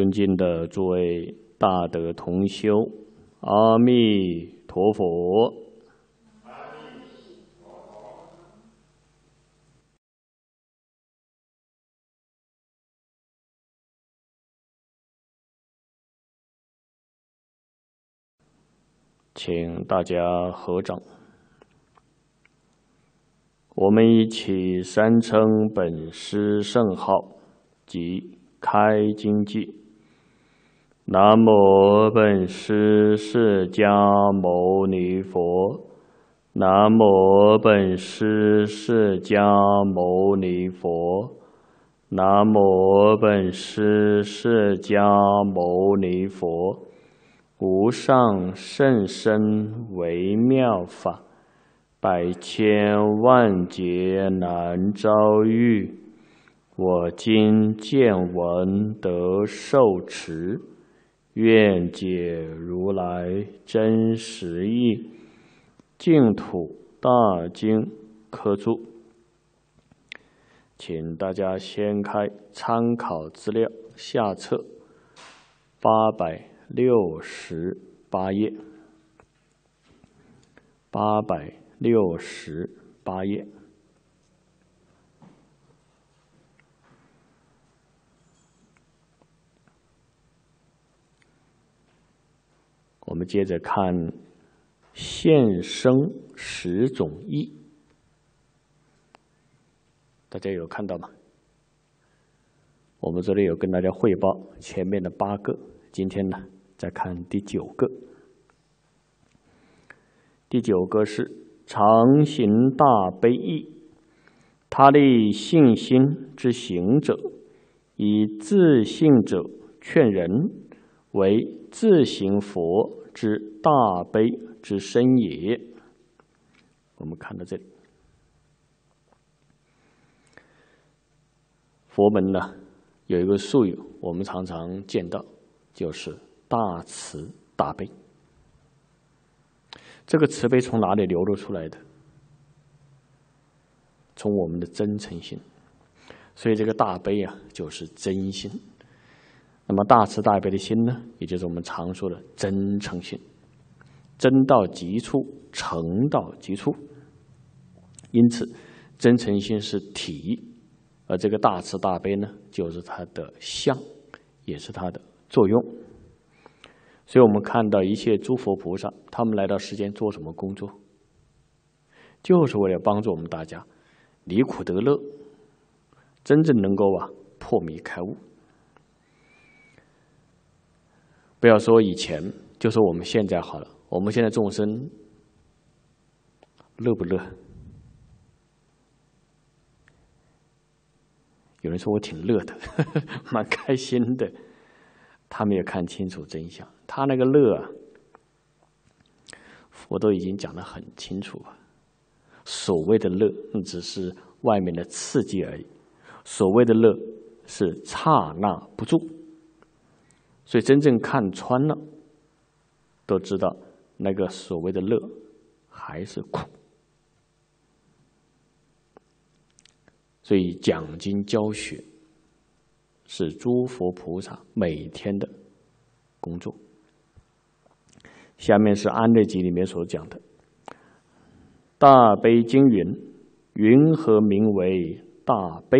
尊敬的诸位大德同修，阿弥陀佛，请大家合掌，我们一起三称本师圣号及开经偈。南无本师释迦牟尼佛，南无本师释迦牟尼佛，南无本师释迦牟尼佛。无上甚深微妙法，百千万劫难遭遇，我今见闻得受持。愿解如来真实意，净土大经科注，请大家先开参考资料下册，八百六十八页，八百六十八页。我们接着看现生十种意，大家有看到吗？我们这里有跟大家汇报前面的八个，今天呢再看第九个。第九个是常行大悲意，他立信心之行者，以自信者劝人为自行佛。之大悲之深也。我们看到这里，佛门呢有一个术语，我们常常见到，就是大慈大悲。这个慈悲从哪里流露出来的？从我们的真诚心。所以这个大悲啊，就是真心。那么大慈大悲的心呢，也就是我们常说的真诚心，真到极处，诚到极处。因此，真诚心是体，而这个大慈大悲呢，就是它的相，也是它的作用。所以，我们看到一切诸佛菩萨，他们来到世间做什么工作？就是为了帮助我们大家离苦得乐，真正能够啊破迷开悟。不要说以前，就说我们现在好了。我们现在众生乐不乐？有人说我挺乐的，蛮开心的。他没有看清楚真相，他那个乐啊，佛都已经讲得很清楚了。所谓的乐，只是外面的刺激而已。所谓的乐，是刹那不住。所以真正看穿了，都知道那个所谓的乐还是苦。所以讲经教学是诸佛菩萨每天的工作。下面是《安乐集》里面所讲的《大悲经》云：“云何名为大悲？”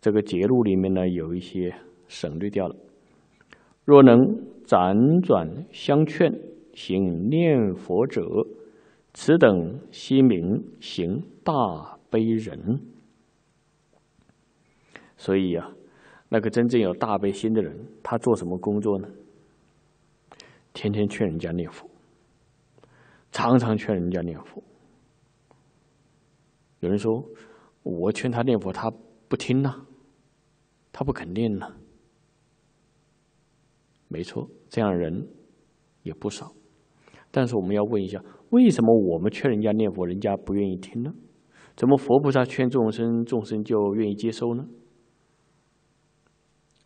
这个结录里面呢，有一些。省略掉了。若能辗转相劝行念佛者，此等心明行大悲人。所以呀，那个真正有大悲心的人，他做什么工作呢？天天劝人家念佛，常常劝人家念佛。有人说，我劝他念佛，他不听呐，他不肯念呢。没错，这样人也不少。但是我们要问一下，为什么我们劝人家念佛，人家不愿意听呢？怎么佛菩萨劝众生，众生就愿意接收呢？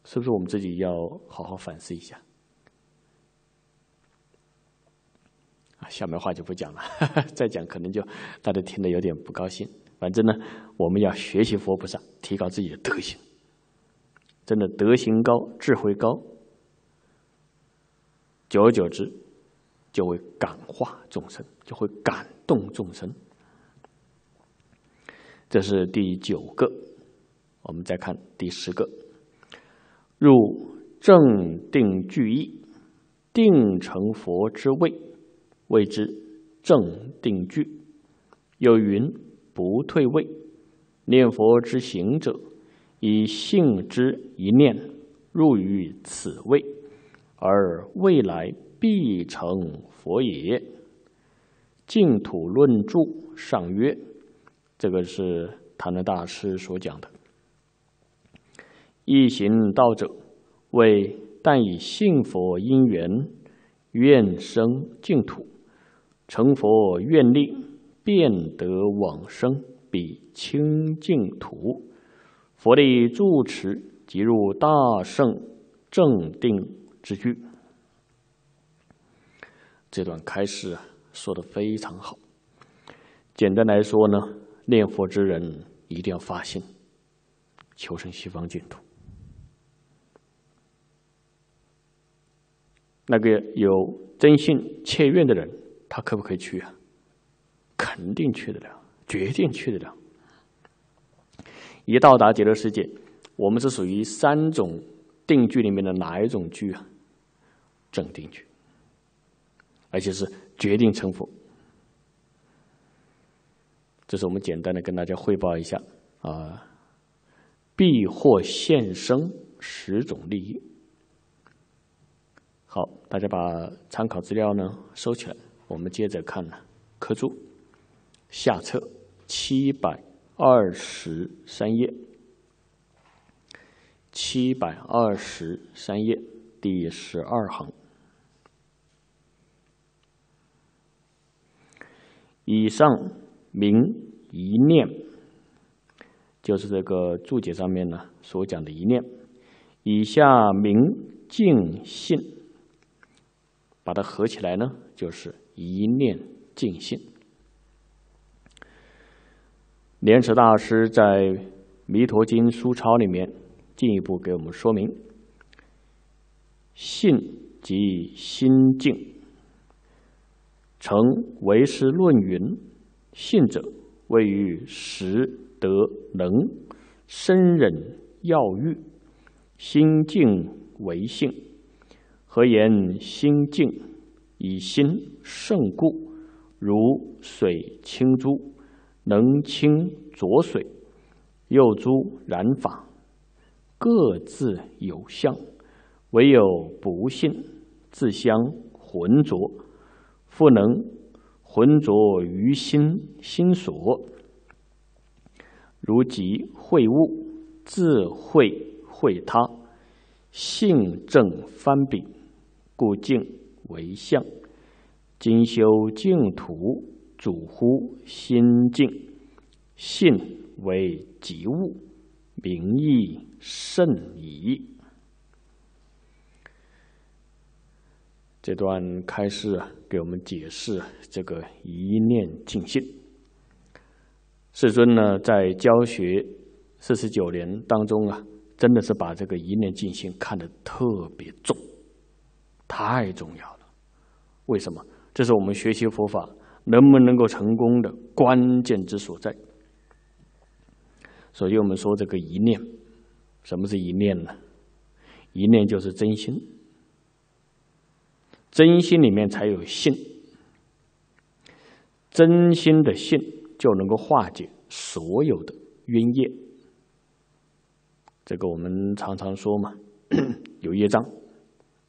是不是我们自己要好好反思一下？啊，下面话就不讲了，再讲可能就大家听得有点不高兴。反正呢，我们要学习佛菩萨，提高自己的德行。真的，德行高，智慧高。久而久之，就会感化众生，就会感动众生。这是第九个。我们再看第十个：入正定聚，意，定成佛之位，谓之正定聚。有云：“不退位，念佛之行者，以性之一念入于此位。”而未来必成佛也，《净土论著上曰：“这个是唐德大师所讲的。”一行道者为但以信佛因缘，愿生净土，成佛愿力，便得往生彼清净土。佛力住持，即入大圣正定。之句，这段开始说的非常好。简单来说呢，念佛之人一定要发心，求生西方净土。那个有真性切愿的人，他可不可以去啊？肯定去得了，绝对去得了。一到达极乐世界，我们是属于三种定聚里面的哪一种聚啊？正定局，而且是决定成否。这是我们简单的跟大家汇报一下啊，必获现生十种利益。好，大家把参考资料呢收起来，我们接着看呢，科注下册七百二十三页，七百二十三页第十二行。以上名一念，就是这个注解上面呢所讲的一念；以下明净信，把它合起来呢，就是一念净信。莲池大师在《弥陀经书抄里面进一步给我们说明：信即心境。成为师论云：信者，位于识、德、能、身、忍、要、欲、心、静为性。何言心静？以心胜故，如水清珠，能清浊水；又珠染法，各自有相。唯有不信，自相浑浊。不能浑浊于心，心所如即会物，自会会他性正翻彼，故静为相。今修净土，主乎心境，信为及物，名义甚矣。这段开示啊，给我们解释这个一念净心。世尊呢，在教学四十九年当中啊，真的是把这个一念净心看得特别重，太重要了。为什么？这是我们学习佛法能不能够成功的关键之所在。所以我们说这个一念，什么是“一念”呢？一念就是真心。真心里面才有性，真心的性就能够化解所有的冤业。这个我们常常说嘛，有业障，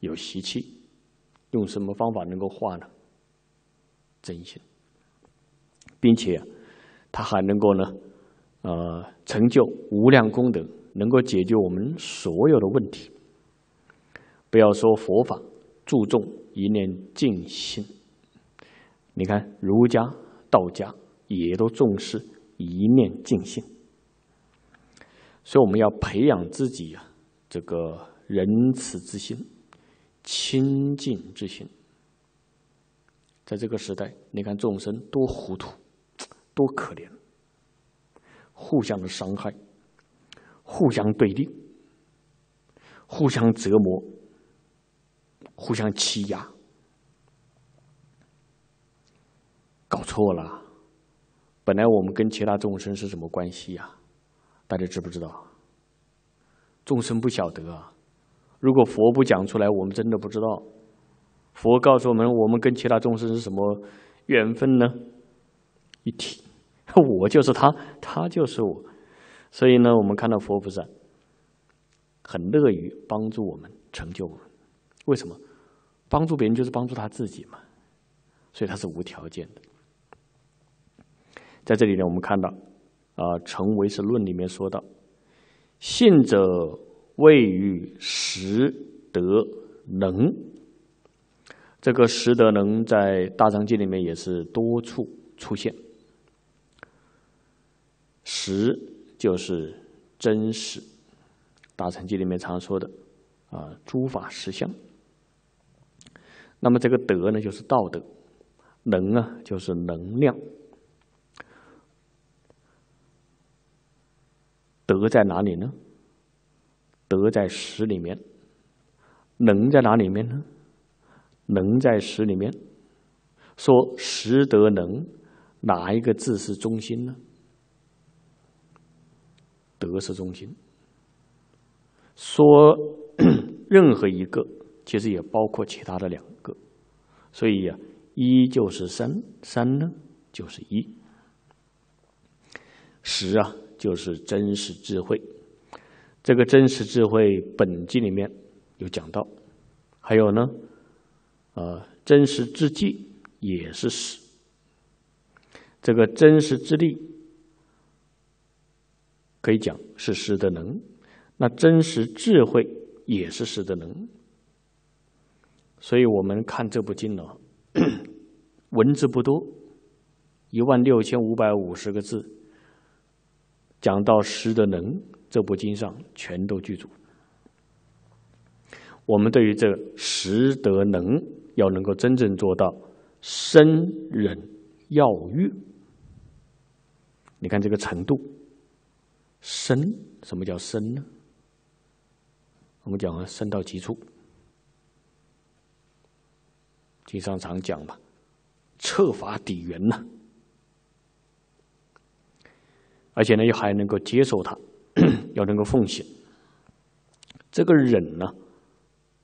有习气，用什么方法能够化呢？真心，并且它还能够呢，呃，成就无量功德，能够解决我们所有的问题。不要说佛法注重。一念净心，你看儒家、道家也都重视一念净心，所以我们要培养自己呀，这个仁慈之心、清净之心。在这个时代，你看众生多糊涂，多可怜，互相的伤害，互相对立，互相折磨。互相欺压，搞错了。本来我们跟其他众生是什么关系呀？大家知不知道？众生不晓得。如果佛不讲出来，我们真的不知道。佛告诉我们，我们跟其他众生是什么缘分呢？一体，我就是他，他就是我。所以呢，我们看到佛菩萨很乐于帮助我们、成就我们，为什么？帮助别人就是帮助他自己嘛，所以他是无条件的。在这里呢，我们看到，《啊成唯识论》里面说到：“信者谓于实得能。”这个“实得能”在《大藏经》里面也是多处出现，“实就是真实，《大乘经》里面常说的，“啊诸法实相。”那么这个德呢，就是道德；能啊，就是能量。德在哪里呢？德在实里面。能在哪里面呢？能在实里面。说实德能，哪一个字是中心呢？德是中心。说 任何一个，其实也包括其他的两。所以啊，一就是三，三呢就是一。十啊，就是真实智慧。这个真实智慧本经里面有讲到。还有呢，呃，真实之际也是十。这个真实之力可以讲是十的能，那真实智慧也是十的能。所以我们看这部经了，文字不多，一万六千五百五十个字，讲到十的能这部经上，全都具足。我们对于这十德能要能够真正做到生忍要欲，你看这个程度，深什么叫深呢？我们讲啊，深到极处。经常常讲嘛，策法底援呐，而且呢又还能够接受他，要能够奉献。这个忍呢，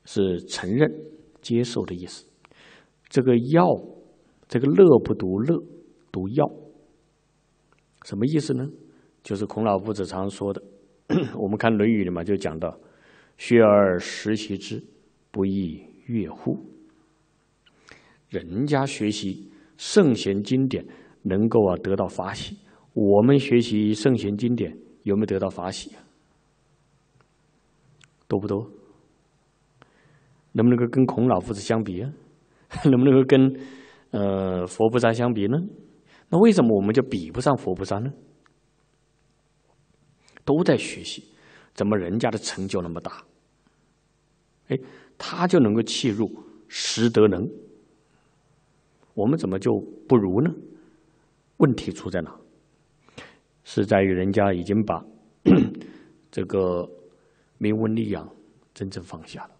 是承认、接受的意思。这个药，这个乐不读乐，读药，什么意思呢？就是孔老夫子常说的。我们看《论语》里嘛，就讲到“学而时习之，不亦说乎”。人家学习圣贤经典，能够啊得到法喜；我们学习圣贤经典，有没有得到法喜啊？多不多？能不能够跟孔老夫子相比啊？能不能够跟呃佛菩萨相比呢？那为什么我们就比不上佛菩萨呢？都在学习，怎么人家的成就那么大？哎，他就能够契入识德能。我们怎么就不如呢？问题出在哪？是在于人家已经把 这个名闻利养真正放下了。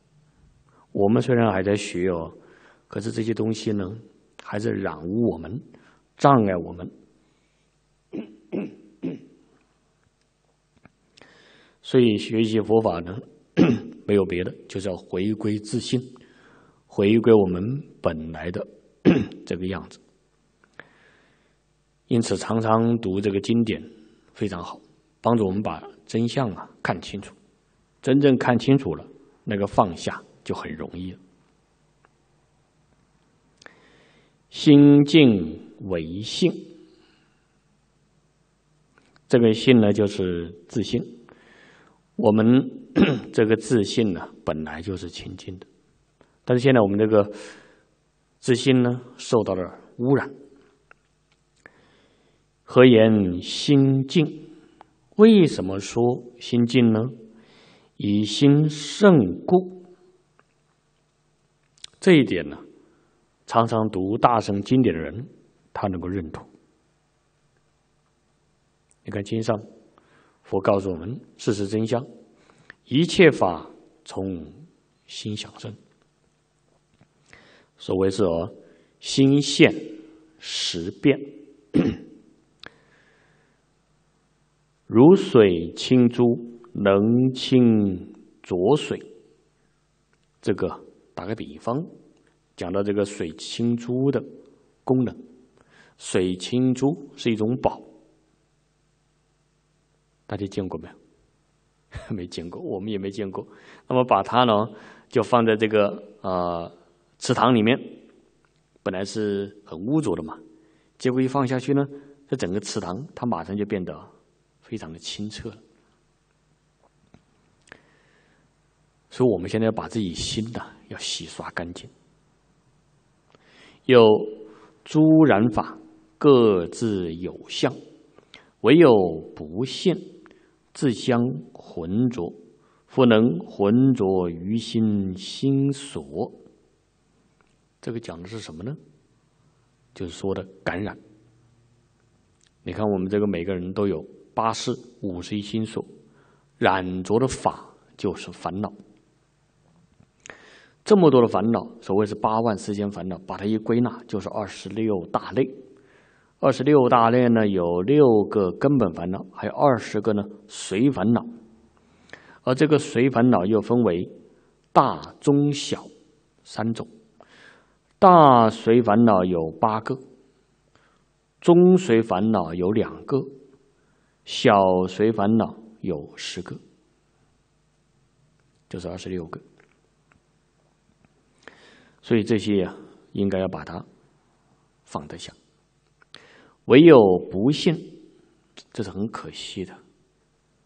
我们虽然还在学哦，可是这些东西呢，还是染污我们，障碍我们。所以学习佛法呢，没有别的，就是要回归自信，回归我们本来的。这个样子，因此常常读这个经典非常好，帮助我们把真相啊看清楚。真正看清楚了，那个放下就很容易了。心静为性，这个性呢就是自信。我们 这个自信呢本来就是清净的，但是现在我们这个。之心呢，受到了污染。何言心静？为什么说心静呢？以心胜故。这一点呢，常常读大圣经典的人，他能够认同。你看经上，佛告诉我们事实真相：一切法从心想生。所谓是哦，心现识变，如水清珠能清浊水。这个打个比方，讲到这个水清珠的功能，水清珠是一种宝，大家见过没有？没见过，我们也没见过。那么把它呢，就放在这个啊。池塘里面本来是很污浊的嘛，结果一放下去呢，这整个池塘它马上就变得非常的清澈了。所以，我们现在要把自己心呐要洗刷干净。有诸染法，各自有相，唯有不现自相浑浊，复能浑浊于心心所。这个讲的是什么呢？就是说的感染。你看，我们这个每个人都有八识五十一心所染着的法，就是烦恼。这么多的烦恼，所谓是八万四千烦恼，把它一归纳，就是二十六大类。二十六大类呢，有六个根本烦恼，还有二十个呢随烦恼。而这个随烦恼又分为大、中、小三种。大随烦恼有八个，中随烦恼有两个，小随烦恼有十个，就是二十六个。所以这些啊，应该要把它放得下。唯有不信，这是很可惜的。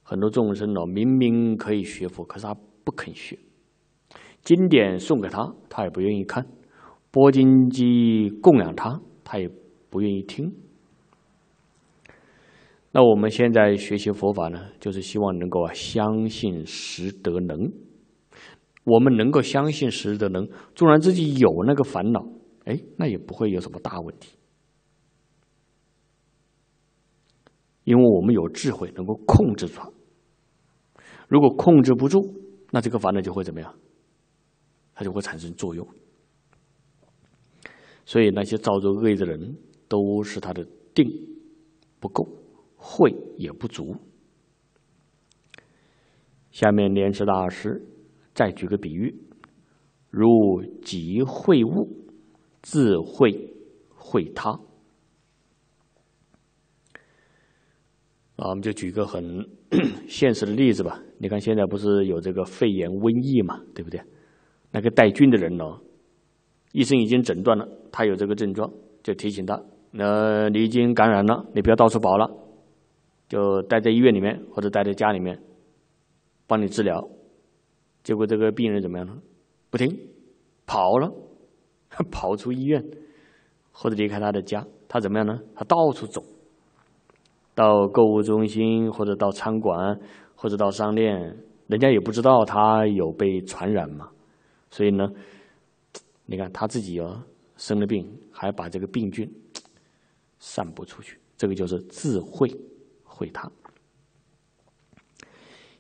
很多众生呢，明明可以学佛，可是他不肯学，经典送给他，他也不愿意看。拨金鸡供养他，他也不愿意听。那我们现在学习佛法呢，就是希望能够啊，相信实德能。我们能够相信实德能，纵然自己有那个烦恼，哎，那也不会有什么大问题，因为我们有智慧能够控制住。如果控制不住，那这个烦恼就会怎么样？它就会产生作用。所以，那些造作恶意的人，都是他的定不够，慧也不足。下面莲池大师再举个比喻：如集会物，自会会他。啊，我们就举个很 现实的例子吧。你看，现在不是有这个肺炎瘟疫嘛，对不对？那个带菌的人呢？医生已经诊断了，他有这个症状，就提醒他：，呃，你已经感染了，你不要到处跑了，就待在医院里面或者待在家里面，帮你治疗。结果这个病人怎么样呢？不听，跑了，跑出医院或者离开他的家。他怎么样呢？他到处走，到购物中心或者到餐馆或者到商店，人家也不知道他有被传染嘛，所以呢。你看他自己啊生了病，还把这个病菌，散布出去，这个就是智慧，慧他，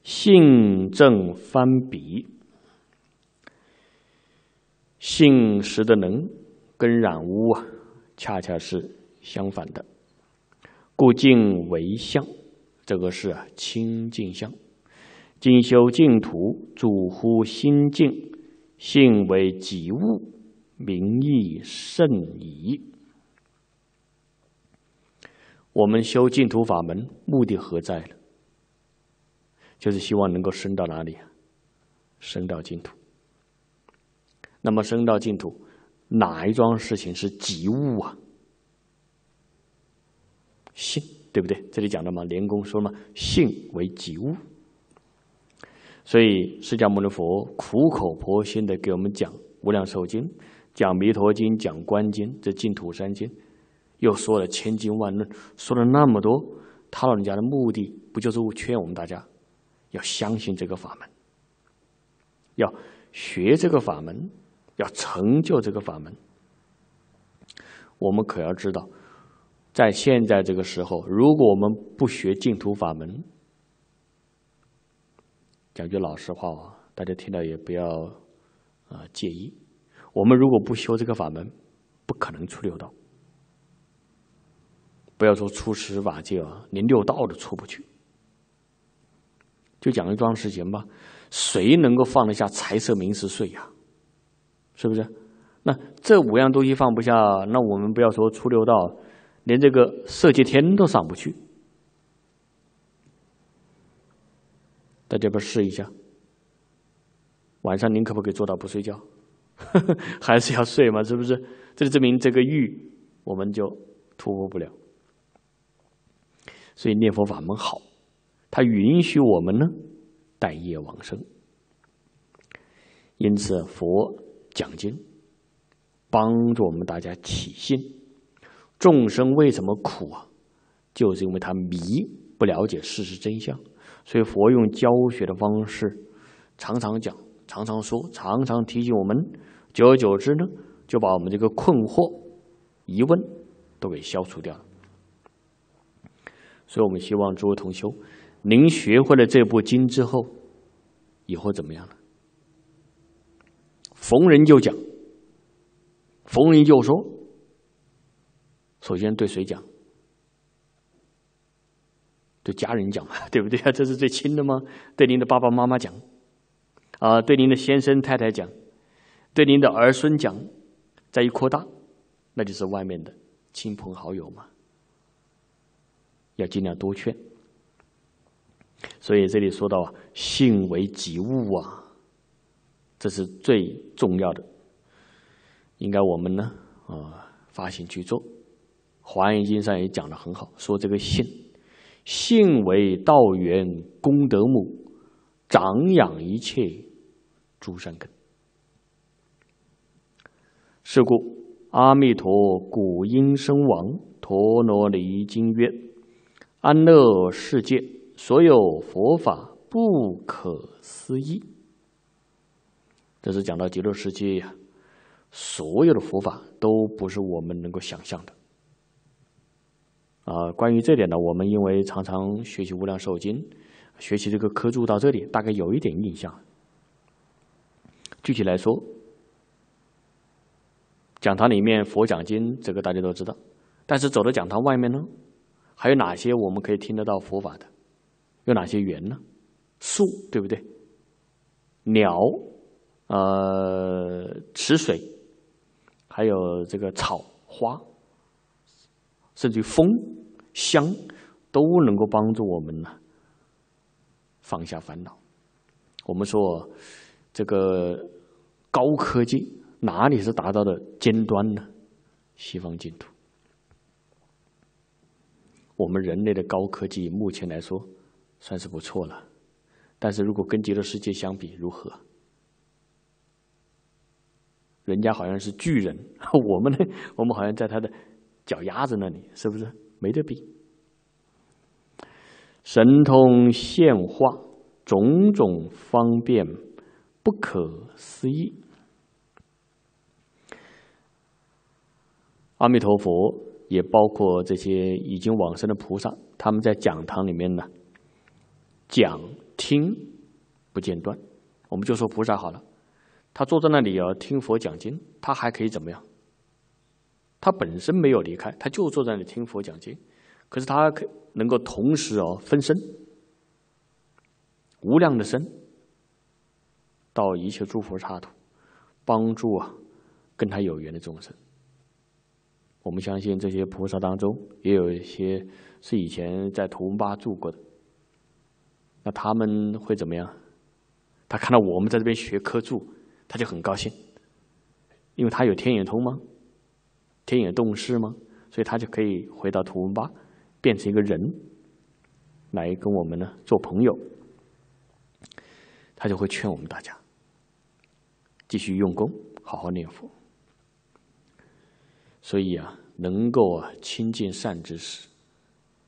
性正翻比，性实的能跟染污啊，恰恰是相反的，故静为相，这个是清净相，今修净土主乎心境，性为及物。民意甚矣。我们修净土法门，目的何在呢？就是希望能够升到哪里？升到净土。那么升到净土，哪一桩事情是吉物啊？性，对不对？这里讲的嘛，莲公说嘛，性为吉物。所以释迦牟尼佛苦口婆心的给我们讲《无量寿经》。讲弥陀经，讲观经，这净土三经，又说了千经万论，说了那么多，他老人家的目的不就是劝我们大家，要相信这个法门，要学这个法门，要成就这个法门。我们可要知道，在现在这个时候，如果我们不学净土法门，讲句老实话啊，大家听了也不要，呃，介意。我们如果不修这个法门，不可能出六道。不要说出十法界啊，连六道都出不去。就讲一桩事情吧，谁能够放得下财色名食睡呀？是不是？那这五样东西放不下，那我们不要说出六道，连这个色界天都上不去。大家不试一下？晚上您可不可以做到不睡觉？还 是要睡嘛，是不是？这就证明这个欲我们就突破不了。所以念佛法门好，它允许我们呢待业往生。因此佛讲经帮助我们大家起心，众生为什么苦啊？就是因为他迷，不了解事实真相。所以佛用教学的方式，常常讲，常常说，常常提醒我们。久而久之呢，就把我们这个困惑、疑问都给消除掉了。所以，我们希望诸位同修，您学会了这部经之后，以后怎么样呢？逢人就讲，逢人就说。首先对谁讲？对家人讲嘛，对不对啊？这是最亲的吗？对您的爸爸妈妈讲，啊，对您的先生太太讲。对您的儿孙讲，再一扩大，那就是外面的亲朋好友嘛，要尽量多劝。所以这里说到啊，性为己物啊，这是最重要的，应该我们呢啊发心去做。华严经上也讲的很好，说这个性，性为道源功德母，长养一切诸善根。是故阿弥陀古因生王陀罗尼经曰：“安乐世界所有佛法不可思议。”这是讲到极乐世界，呀、所有的佛法都不是我们能够想象的。啊，关于这点呢，我们因为常常学习《无量寿经》，学习这个科注到这里，大概有一点印象。具体来说。讲堂里面，佛讲经，这个大家都知道。但是走到讲堂外面呢，还有哪些我们可以听得到佛法的？有哪些缘呢？树，对不对？鸟，呃，池水，还有这个草花，甚至于风香，都能够帮助我们呢放下烦恼。我们说这个高科技。哪里是达到的尖端呢？西方净土，我们人类的高科技目前来说算是不错了，但是如果跟极乐世界相比，如何？人家好像是巨人，我们呢？我们好像在他的脚丫子那里，是不是没得比？神通现化，种种方便，不可思议。阿弥陀佛，也包括这些已经往生的菩萨，他们在讲堂里面呢，讲听不间断。我们就说菩萨好了，他坐在那里要听佛讲经，他还可以怎么样？他本身没有离开，他就坐在那里听佛讲经，可是他可能够同时哦分身，无量的身，到一切诸佛刹土，帮助啊跟他有缘的众生。我们相信这些菩萨当中也有一些是以前在图文巴住过的，那他们会怎么样？他看到我们在这边学科住，他就很高兴，因为他有天眼通吗？天眼洞视吗？所以他就可以回到图文巴，变成一个人，来跟我们呢做朋友。他就会劝我们大家继续用功，好好念佛。所以啊，能够啊亲近善知识，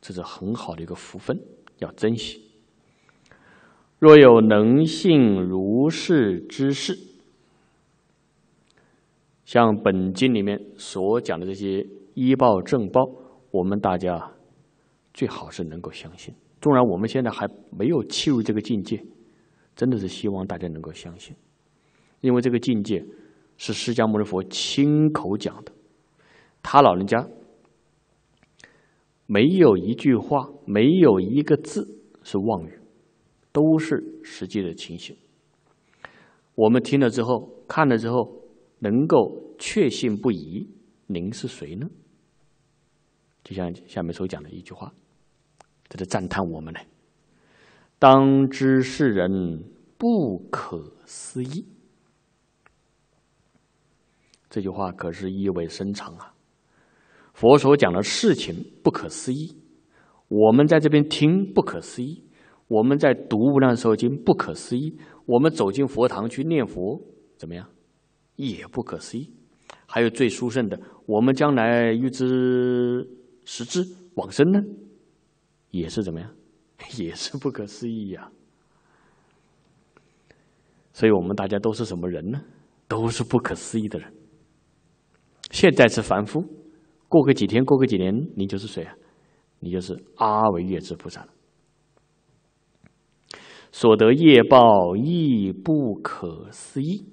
这是很好的一个福分，要珍惜。若有能信如是之事，像本经里面所讲的这些医报正报，我们大家最好是能够相信。纵然我们现在还没有契入这个境界，真的是希望大家能够相信，因为这个境界是释迦牟尼佛亲口讲的。他老人家没有一句话，没有一个字是妄语，都是实际的情形。我们听了之后，看了之后，能够确信不疑，您是谁呢？就像下面所讲的一句话，在这赞叹我们呢。当知世人不可思议，这句话可是意味深长啊！佛所讲的事情不可思议，我们在这边听不可思议，我们在读《无量寿经》不可思议，我们走进佛堂去念佛，怎么样？也不可思议。还有最殊胜的，我们将来欲知实质往生呢，也是怎么样？也是不可思议呀。所以我们大家都是什么人呢？都是不可思议的人。现在是凡夫。过个几天，过个几年，你就是谁啊？你就是阿维月之菩萨了。所得业报亦不可思议，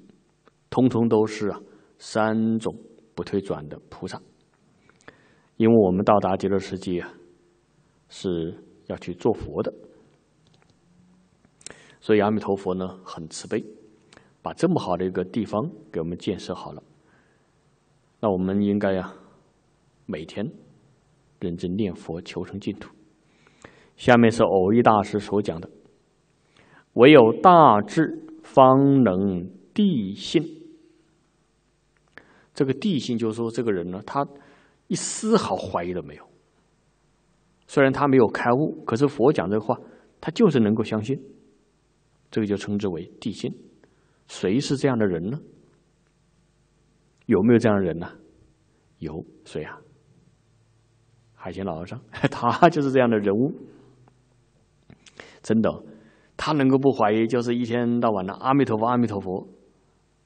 通通都是啊三种不退转的菩萨。因为我们到达极乐世界啊，是要去做佛的，所以阿弥陀佛呢很慈悲，把这么好的一个地方给我们建设好了，那我们应该呀。每天认真念佛，求生净土。下面是偶遇大师所讲的：“唯有大智方能地性。”这个地性就是说，这个人呢，他一丝毫怀疑都没有。虽然他没有开悟，可是佛讲这话，他就是能够相信。这个就称之为地性。谁是这样的人呢？有没有这样的人呢？有，谁啊？海鲜老和尚，他就是这样的人物，真的，他能够不怀疑，就是一天到晚的阿弥陀佛，阿弥陀佛，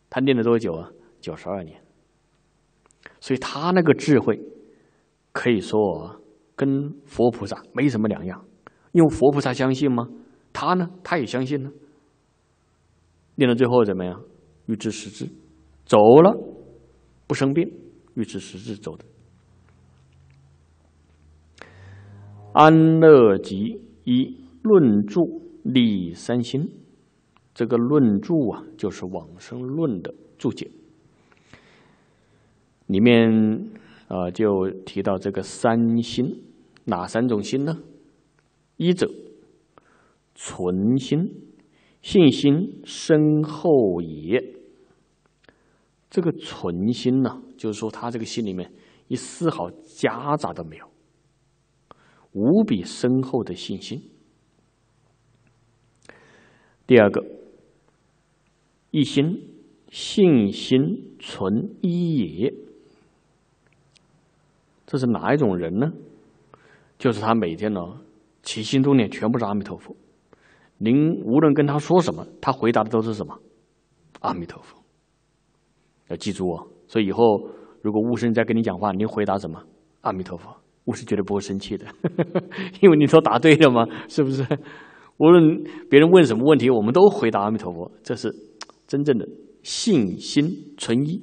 他念了多久啊？九十二年，所以他那个智慧，可以说跟佛菩萨没什么两样，因为佛菩萨相信吗？他呢，他也相信呢。念到最后怎么样？欲知实质，走了，不生病，欲知实质走的。安乐集一论注立三心，这个论注啊，就是往生论的注解，里面啊就提到这个三心，哪三种心呢？一者存心，信心深厚也。这个存心呢，就是说他这个心里面一丝毫夹杂都没有。无比深厚的信心。第二个一心信心存一也，这是哪一种人呢？就是他每天呢，起心中念全部是阿弥陀佛。您无论跟他说什么，他回答的都是什么？阿弥陀佛。要记住哦，所以以后如果悟生在跟你讲话，您回答什么？阿弥陀佛。我是绝对不会生气的，因为你说答对了嘛，是不是？无论别人问什么问题，我们都回答阿弥陀佛，这是真正的信心存一。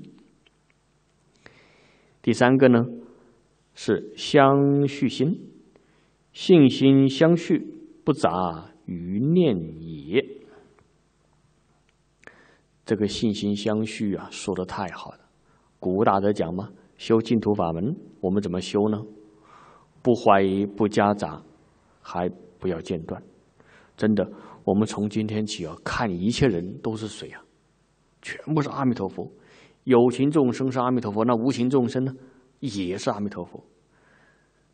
第三个呢，是相续心，信心相续不杂于念也。这个信心相续啊，说的太好了。古大德讲嘛，修净土法门，我们怎么修呢？不怀疑，不夹杂，还不要间断。真的，我们从今天起啊，看一切人都是谁啊？全部是阿弥陀佛。有情众生是阿弥陀佛，那无情众生呢？也是阿弥陀佛。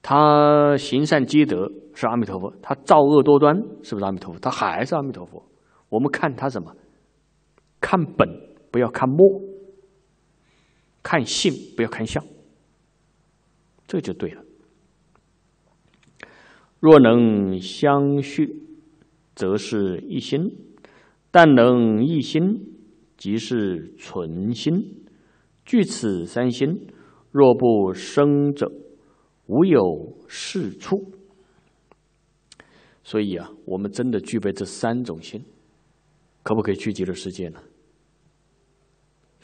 他行善积德是阿弥陀佛，他造恶多端是不是阿弥陀佛？他还是阿弥陀佛。我们看他什么？看本，不要看末；看性，不要看相。这就对了。若能相续，则是一心；但能一心，即是纯心。具此三心，若不生者，无有是处。所以啊，我们真的具备这三种心，可不可以去极乐世界呢？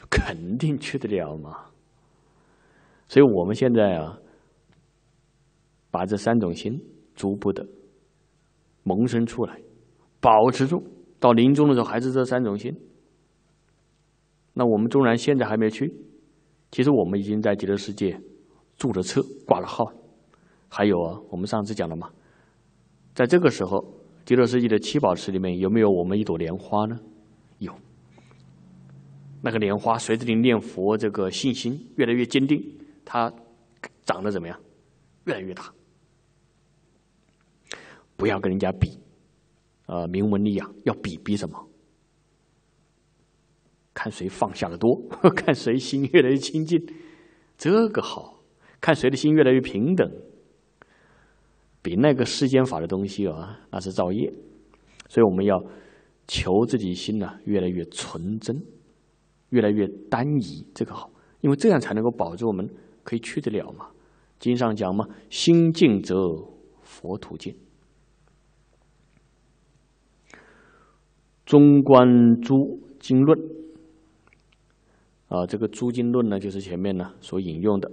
肯定去得了嘛！所以我们现在啊，把这三种心。逐步的萌生出来，保持住，到临终的时候还是这三种心。那我们纵然现在还没去，其实我们已经在极乐世界住了车、挂了号。还有，啊，我们上次讲了嘛，在这个时候，极乐世界的七宝池里面有没有我们一朵莲花呢？有。那个莲花随着你念佛这个信心越来越坚定，它长得怎么样？越来越大。不要跟人家比，呃，名闻利呀，要比比什么？看谁放下的多，看谁心越来越清净，这个好；看谁的心越来越平等，比那个世间法的东西啊，那是造业。所以我们要求自己心呢，越来越纯真，越来越单一，这个好，因为这样才能够保证我们可以去得了嘛。经上讲嘛，心静则佛土净。《中观诸经论》，啊，这个《诸经论》呢，就是前面呢所引用的。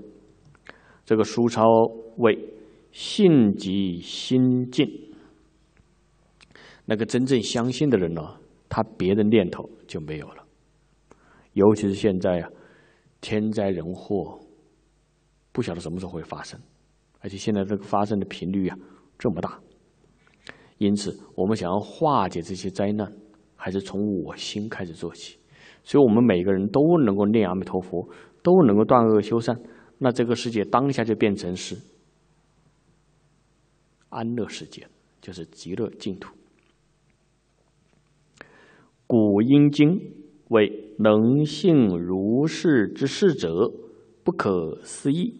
这个苏超谓：“信即心静，那个真正相信的人呢，他别的念头就没有了。尤其是现在，啊，天灾人祸不晓得什么时候会发生，而且现在这个发生的频率啊这么大。因此，我们想要化解这些灾难。还是从我心开始做起，所以，我们每个人都能够念阿弥陀佛，都能够断恶修善，那这个世界当下就变成是安乐世界，就是极乐净土。《古音经》为能信如是之事者，不可思议。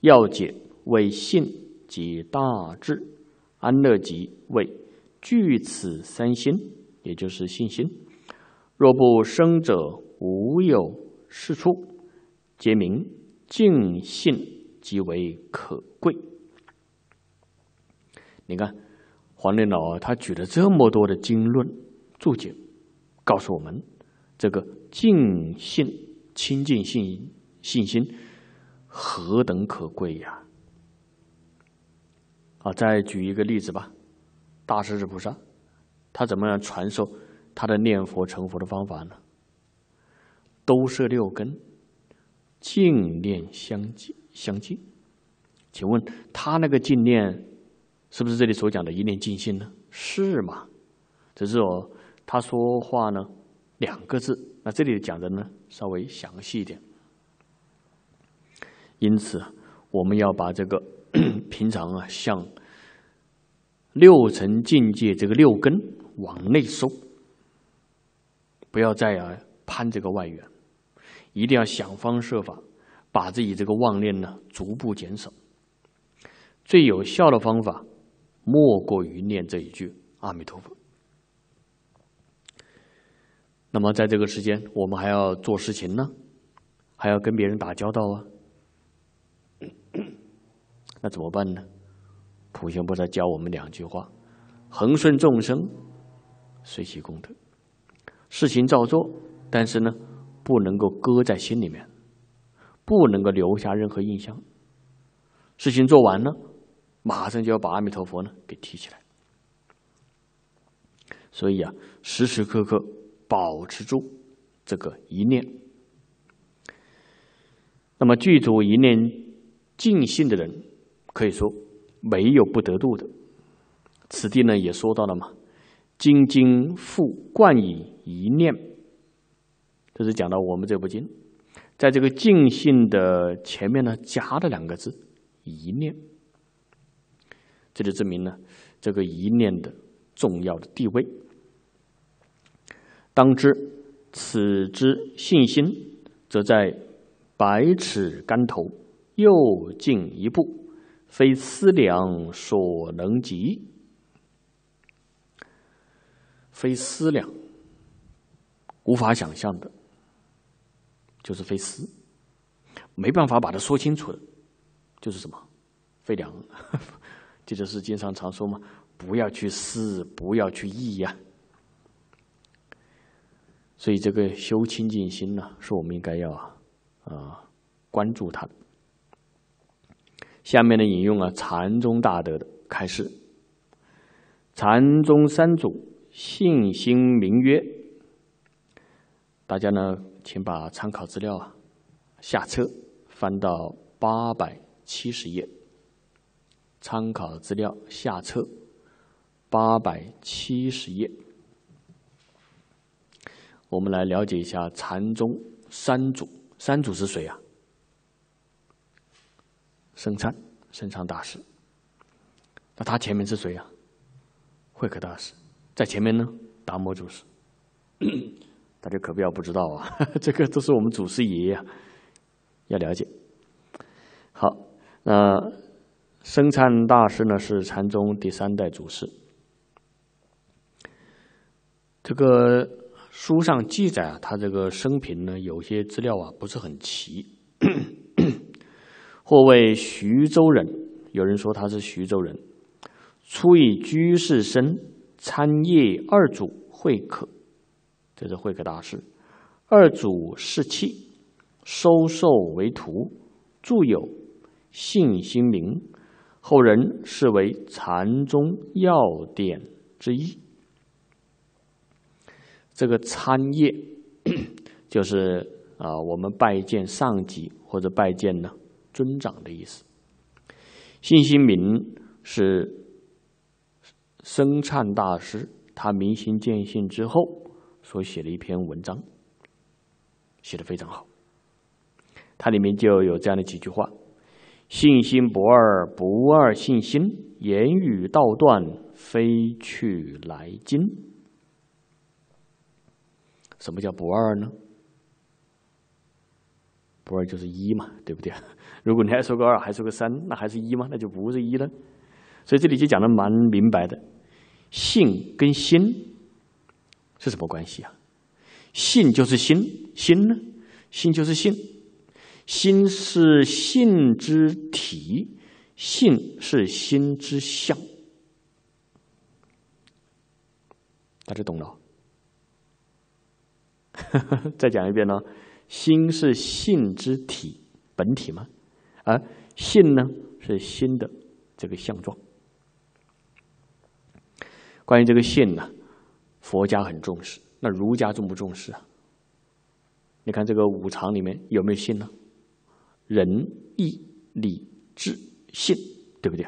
要解为信解大智安乐即为具此三心。也就是信心，若不生者，无有是处。皆明净信即为可贵。你看黄念老他举了这么多的经论注解，告诉我们这个净信、亲近信、信心何等可贵呀！啊，再举一个例子吧，大势至菩萨。他怎么样传授他的念佛成佛的方法呢？都是六根净念相继，相继。请问他那个净念是不是这里所讲的一念净心呢？是嘛？只是说他说话呢两个字。那这里讲的呢稍微详细一点。因此，我们要把这个 平常啊，像六层境界这个六根。往内收，不要再啊攀这个外缘，一定要想方设法把自己这个妄念呢逐步减少。最有效的方法莫过于念这一句阿弥陀佛。那么在这个时间，我们还要做事情呢，还要跟别人打交道啊，那怎么办呢？普贤菩萨教我们两句话：，恒顺众生。随喜功德，事情照做，但是呢，不能够搁在心里面，不能够留下任何印象。事情做完了，马上就要把阿弥陀佛呢给提起来。所以啊，时时刻刻保持住这个一念。那么具足一念尽兴的人，可以说没有不得度的。此地呢，也说到了嘛。今经复贯以一念，这是讲到我们这部经，在这个尽信的前面呢，加了两个字“一念”，这就证明了这个一念的重要的地位。当知此之信心，则在百尺竿头又进一步，非思量所能及。非思量，无法想象的，就是非思，没办法把它说清楚的，就是什么？非量，这就是经常常说嘛，不要去思，不要去意呀。所以，这个修清净心呢，是我们应该要啊关注它的。下面呢，引用啊禅宗大德的开示：禅宗三祖。信心名曰：“大家呢，请把参考资料啊下册翻到八百七十页。参考资料下册八百七十页，我们来了解一下禅宗三祖。三祖是谁呀？圣禅圣禅大师。那他前面是谁呀？慧可大师。”在前面呢，达摩祖师，大家可不要不知道啊，这个都是我们祖师爷呀，要了解。好，那生禅大师呢是禅宗第三代祖师。这个书上记载啊，他这个生平呢有些资料啊不是很齐，或为徐州人，有人说他是徐州人，初以居士身。参谒二祖慧可，这是慧可大师。二祖释气，收受为徒，著有《信心铭》，后人视为禅宗要典之一。这个参谒，就是啊，我们拜见上级或者拜见呢尊长的意思。信心铭是。声颤大师他明心见性之后所写的一篇文章，写的非常好。它里面就有这样的几句话：“信心不二，不二信心；言语道断，非去来今。”什么叫不二呢？不二就是一嘛，对不对？如果你还说个二，还说个三，那还是一吗？那就不是一了。所以这里就讲的蛮明白的，性跟心是什么关系啊？性就是心，心呢，心就是性，心是性之体，性是心之相。大家懂了？再讲一遍呢，心是性之体，本体嘛，而性呢，是心的这个相状。关于这个信呢，佛家很重视，那儒家重不重视啊？你看这个五常里面有没有信呢？仁义礼智信，对不对？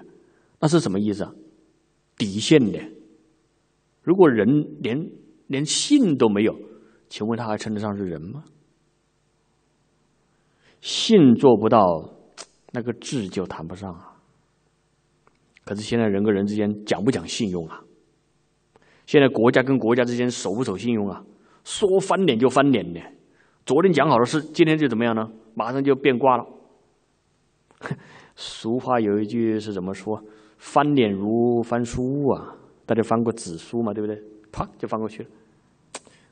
那是什么意思啊？底线的。如果人连连信都没有，请问他还称得上是人吗？信做不到，那个智就谈不上啊。可是现在人跟人之间讲不讲信用啊？现在国家跟国家之间守不守信用啊？说翻脸就翻脸的，昨天讲好的事，今天就怎么样呢？马上就变卦了。俗话有一句是怎么说？翻脸如翻书啊！大家翻过纸书嘛，对不对？啪就翻过去了，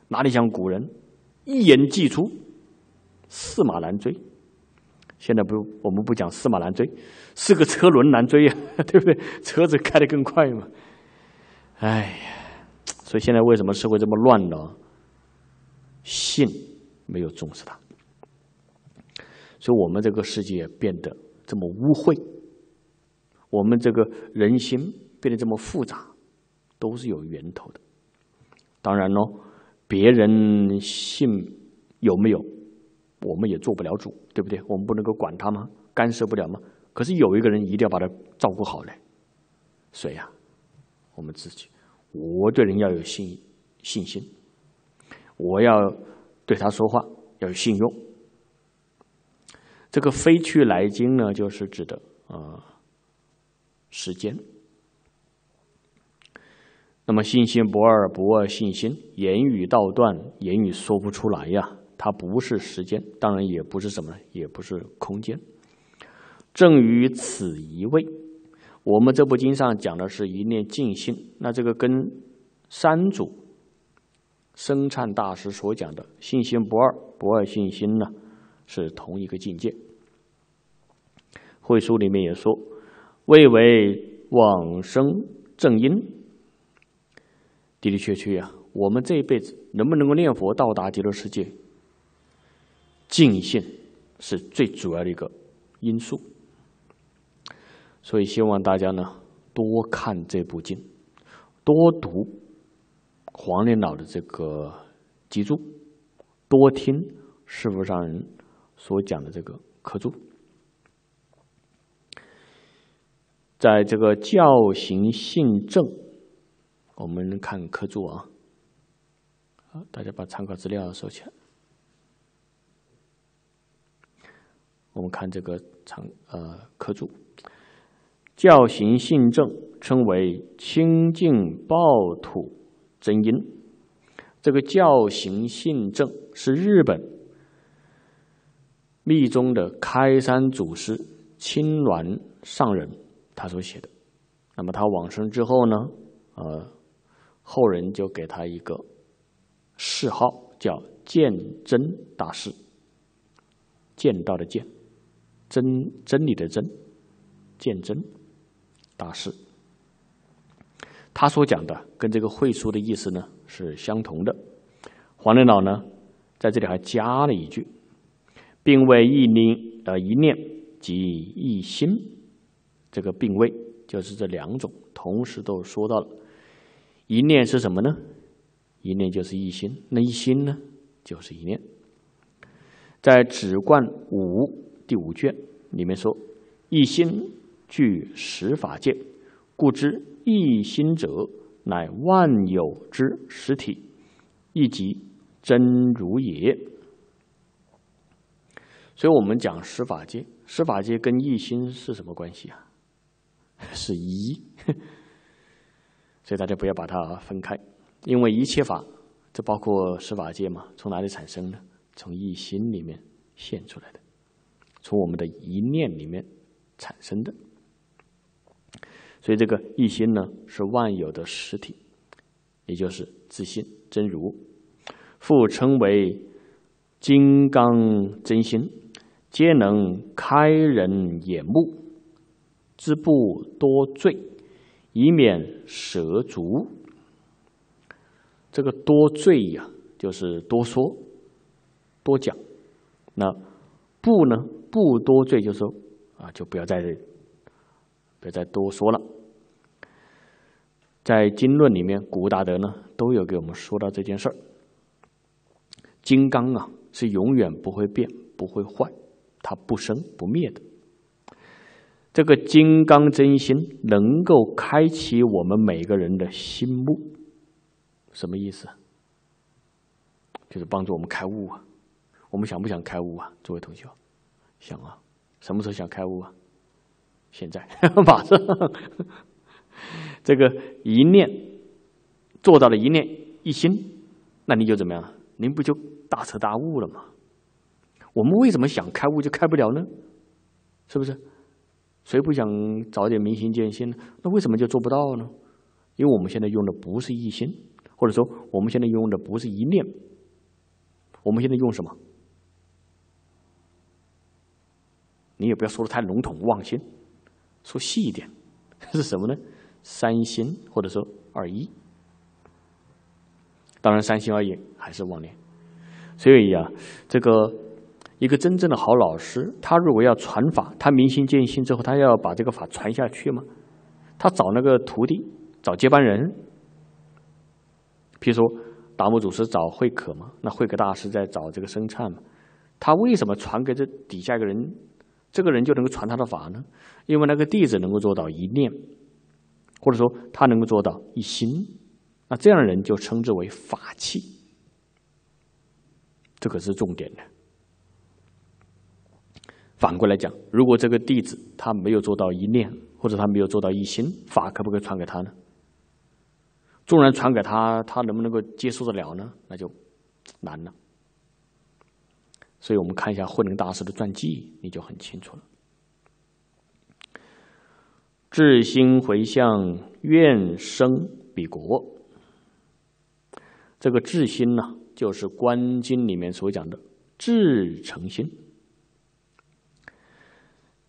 哪里像古人一言既出，驷马难追？现在不，我们不讲驷马难追，是个车轮难追呀，对不对？车子开得更快嘛。哎呀！所以现在为什么社会这么乱呢？性没有重视它，所以我们这个世界变得这么污秽，我们这个人心变得这么复杂，都是有源头的。当然喽，别人性有没有，我们也做不了主，对不对？我们不能够管他吗？干涉不了吗？可是有一个人一定要把他照顾好嘞，谁呀？我们自己。我对人要有信信心，我要对他说话要有信用。这个“飞去来经呢，就是指的啊时间。那么信心不二不二信心，言语道断，言语说不出来呀，它不是时间，当然也不是什么呢？也不是空间。正于此一位。我们这部经上讲的是一念净心，那这个跟三祖生忏大师所讲的信心不二，不二信心呢，是同一个境界。会书里面也说，谓为往生正因，的的确确呀，我们这一辈子能不能够念佛到达极乐世界，净心是最主要的一个因素。所以希望大家呢多看这部经，多读黄连老的这个集注，多听师父上人所讲的这个课注。在这个教行信正，我们看课注啊。大家把参考资料收起来。我们看这个长呃课注。教行信正称为清净暴土真因，这个教行信正是日本密宗的开山祖师青鸾上人他所写的。那么他往生之后呢，呃，后人就给他一个谥号，叫鉴真大师，见道的见，真真理的真，鉴真。大事，他所讲的跟这个会书的意思呢是相同的。黄念老呢在这里还加了一句：“病位一念，呃，一念即一心。”这个病位就是这两种，同时都说到了。一念是什么呢？一念就是一心。那一心呢，就是一念。在《止观五》第五卷里面说：“一心。”具十法界，故知一心者，乃万有之实体，亦即真如也。所以，我们讲十法界，十法界跟一心是什么关系啊？是一。所以，大家不要把它分开，因为一切法，这包括十法界嘛，从哪里产生的？从一心里面现出来的，从我们的一念里面产生的。所以这个一心呢，是万有的实体，也就是自信真如，复称为金刚真心，皆能开人眼目，知不多罪，以免蛇足。这个多罪呀，就是多说多讲，那不呢？不多罪，就是啊，就不要再，不要再多说了。在《经论》里面，古达德呢都有给我们说到这件事儿。金刚啊，是永远不会变、不会坏，它不生不灭的。这个金刚真心能够开启我们每个人的心目，什么意思？就是帮助我们开悟啊！我们想不想开悟啊？诸位同学，想啊！什么时候想开悟啊？现在，马上。这个一念做到了一念一心，那你就怎么样？您不就大彻大悟了吗？我们为什么想开悟就开不了呢？是不是？谁不想早点明心见性呢？那为什么就做不到呢？因为我们现在用的不是一心，或者说我们现在用的不是一念，我们现在用什么？你也不要说的太笼统，忘心，说细一点 是什么呢？三星或者说二一，当然三星二一还是妄念。所以啊，这个一个真正的好老师，他如果要传法，他明心见性之后，他要把这个法传下去吗？他找那个徒弟，找接班人。譬如说达摩祖师找慧可嘛，那慧可大师在找这个生灿嘛。他为什么传给这底下一个人，这个人就能够传他的法呢？因为那个弟子能够做到一念。或者说他能够做到一心，那这样的人就称之为法器，这可是重点的。反过来讲，如果这个弟子他没有做到一念，或者他没有做到一心，法可不可以传给他呢？纵然传给他，他能不能够接受得了呢？那就难了。所以我们看一下慧能大师的传记，你就很清楚了。至心回向愿生彼国，这个至心呢，就是《观经》里面所讲的至诚心。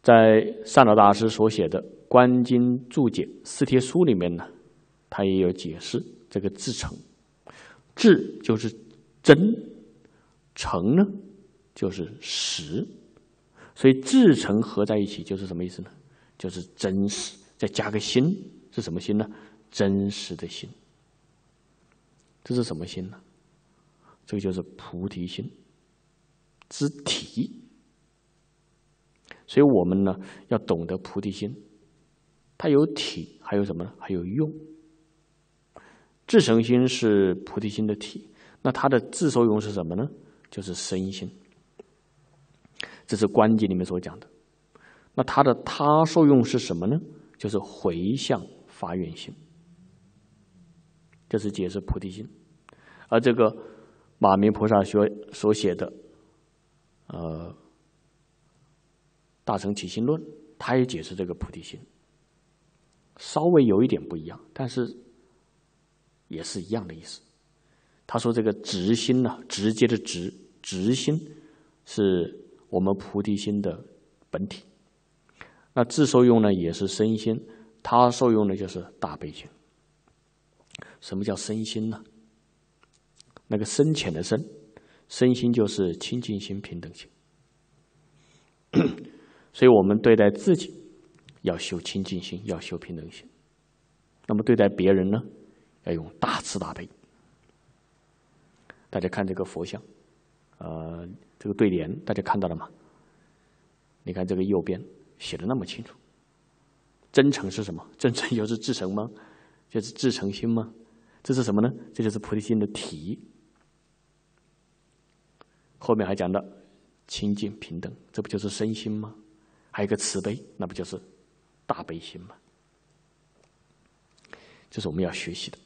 在善导大师所写的《观经注解四帖书》里面呢，他也有解释这个至诚。至就是真，诚呢就是实，所以至诚合在一起就是什么意思呢？就是真实，再加个心是什么心呢？真实的心，这是什么心呢？这个就是菩提心之体。所以我们呢要懂得菩提心，它有体，还有什么呢？还有用。自诚心是菩提心的体，那它的自受用是什么呢？就是身心。这是观经里面所讲的。那他的他受用是什么呢？就是回向发愿心，这是解释菩提心。而这个马明菩萨所所写的，呃，《大乘起心论》他也解释这个菩提心，稍微有一点不一样，但是也是一样的意思。他说这个直心呢，直接的直直心，是我们菩提心的本体。那自受用呢，也是身心；他受用呢，就是大悲心。什么叫身心呢？那个深浅的深，身心就是清净心、平等心。所以我们对待自己要修清净心，要修平等心；那么对待别人呢，要用大慈大悲。大家看这个佛像，呃，这个对联大家看到了吗？你看这个右边。写的那么清楚，真诚是什么？真诚就是至诚吗？就是至诚心吗？这是什么呢？这就是菩提心的体。后面还讲到清净平等，这不就是身心吗？还有一个慈悲，那不就是大悲心吗？这是我们要学习的。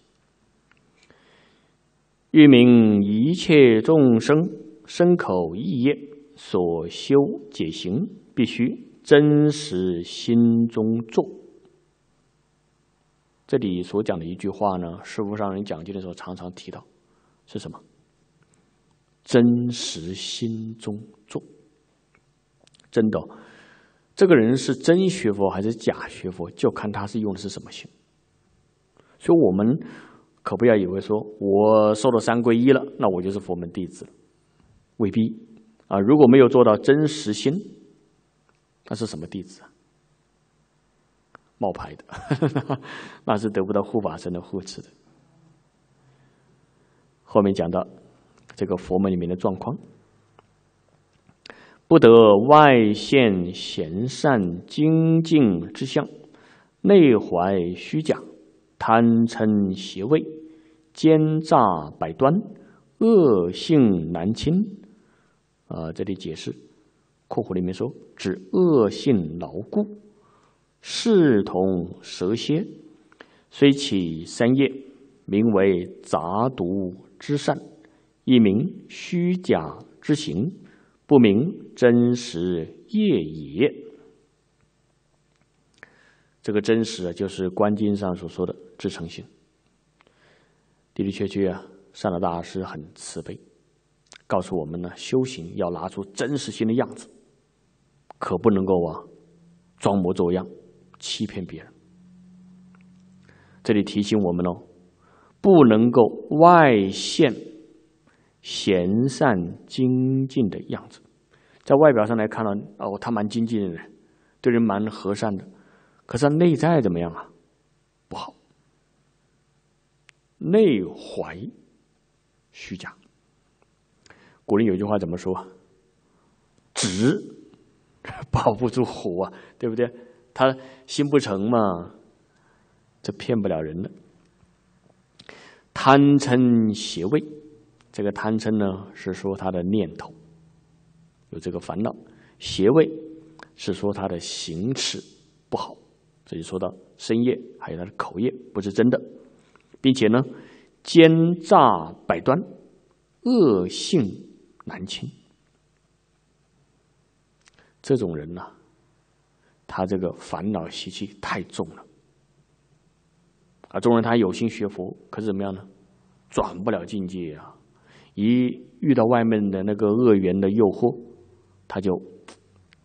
欲明一切众生身口意业所修解行，必须。真实心中做，这里所讲的一句话呢，师父上人讲经的时候常常提到，是什么？真实心中做，真的，这个人是真学佛还是假学佛，就看他是用的是什么心。所以，我们可不要以为说我受了三皈依了，那我就是佛门弟子，未必啊！如果没有做到真实心。那是什么弟子啊？冒牌的，那是得不到护法神的护持的。后面讲到这个佛门里面的状况，不得外现贤善精进之相，内怀虚假贪嗔邪味，奸诈百端，恶性难侵。啊，这里解释。括弧里面说，指恶性牢固，视同蛇蝎，虽起三业，名为杂毒之善，亦名虚假之行，不明真实业也。这个真实啊，就是观经上所说的至成性。的的确确啊，善导大师很慈悲，告诉我们呢，修行要拿出真实心的样子。可不能够啊，装模作样，欺骗别人。这里提醒我们哦，不能够外现贤善精进的样子，在外表上来看呢，哦，他蛮精进的，对人蛮和善的，可是他内在怎么样啊？不好，内怀虚假。古人有句话怎么说？直。保不住火，对不对？他心不成嘛，这骗不了人的。贪嗔邪位，这个贪嗔呢是说他的念头有这个烦恼，邪位是说他的行持不好。这就说到深夜，还有他的口业，不是真的，并且呢，奸诈百端，恶性难清。这种人呐，他这个烦恼习气太重了，啊，纵然他有心学佛，可是怎么样呢？转不了境界啊！一遇到外面的那个恶缘的诱惑，他就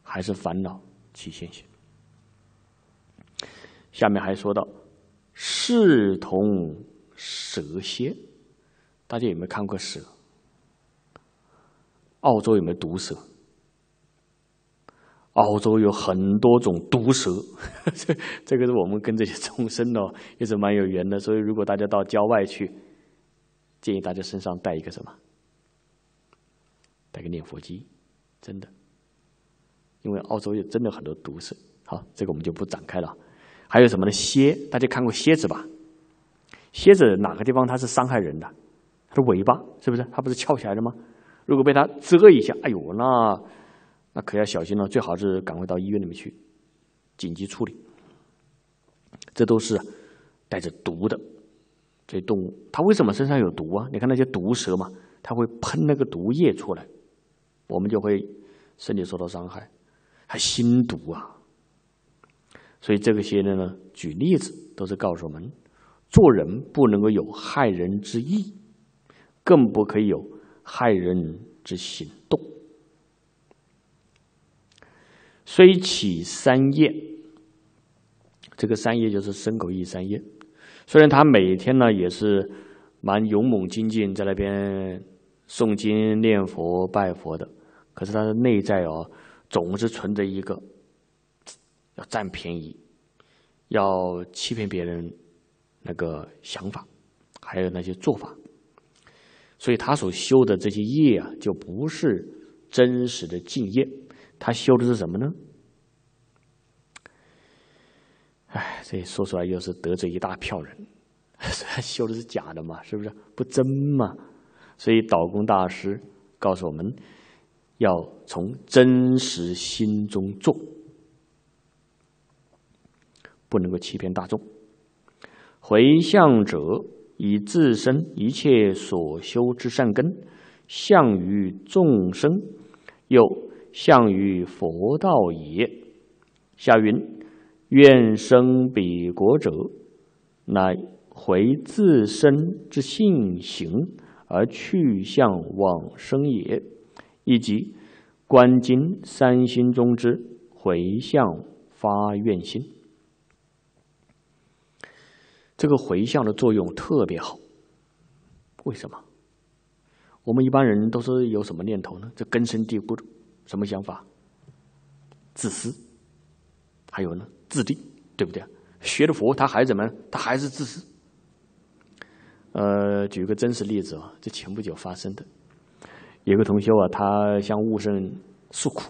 还是烦恼起现行。下面还说到视同蛇蝎，大家有没有看过蛇？澳洲有没有毒蛇？澳洲有很多种毒蛇，这 这个是我们跟这些众生哦，也是蛮有缘的。所以如果大家到郊外去，建议大家身上带一个什么，带个念佛机，真的，因为澳洲有真的很多毒蛇。好，这个我们就不展开了。还有什么呢？蝎，大家看过蝎子吧？蝎子哪个地方它是伤害人的？它的尾巴是不是？它不是翘起来的吗？如果被它蛰一下，哎呦，那。那可要小心了，最好是赶快到医院里面去紧急处理。这都是带着毒的，这些动物，它为什么身上有毒啊？你看那些毒蛇嘛，它会喷那个毒液出来，我们就会身体受到伤害，还心毒啊。所以这个些的呢，举例子都是告诉我们，做人不能够有害人之意，更不可以有害人之行动。虽起三业，这个三业就是生口意三业。虽然他每天呢也是蛮勇猛精进，在那边诵经、念佛、拜佛的，可是他的内在哦，总是存着一个要占便宜、要欺骗别人那个想法，还有那些做法，所以他所修的这些业啊，就不是真实的敬业。他修的是什么呢？哎，这说出来又是得罪一大票人。他 修的是假的嘛，是不是不真嘛？所以导工大师告诉我们，要从真实心中做，不能够欺骗大众。回向者以自身一切所修之善根，向于众生，又。向于佛道也。下云，愿生彼国者，乃回自身之性行而去向往生也。以及观今三心中之回向发愿心，这个回向的作用特别好。为什么？我们一般人都是有什么念头呢？这根深蒂固的。什么想法？自私，还有呢，自利，对不对？学了佛，他还怎么？他还是自私。呃，举个真实例子啊，这前不久发生的，有个同学啊，他向悟圣诉苦，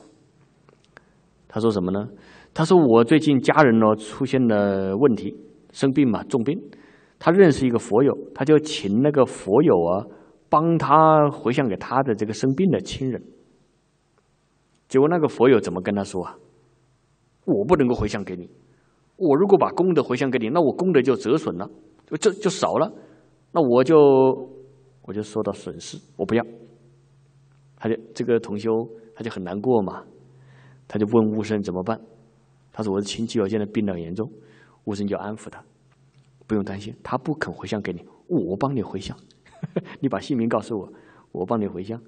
他说什么呢？他说我最近家人呢出现了问题，生病嘛，重病。他认识一个佛友，他就请那个佛友啊，帮他回向给他的这个生病的亲人。结果那个佛友怎么跟他说啊？我不能够回向给你，我如果把功德回向给你，那我功德就折损了，就就少了，那我就我就受到损失，我不要。他就这个同修他就很难过嘛，他就问悟生怎么办？他说我的亲戚现在病得很严重。悟生就安抚他，不用担心，他不肯回向给你，我帮你回向，你把姓名告诉我，我帮你回向，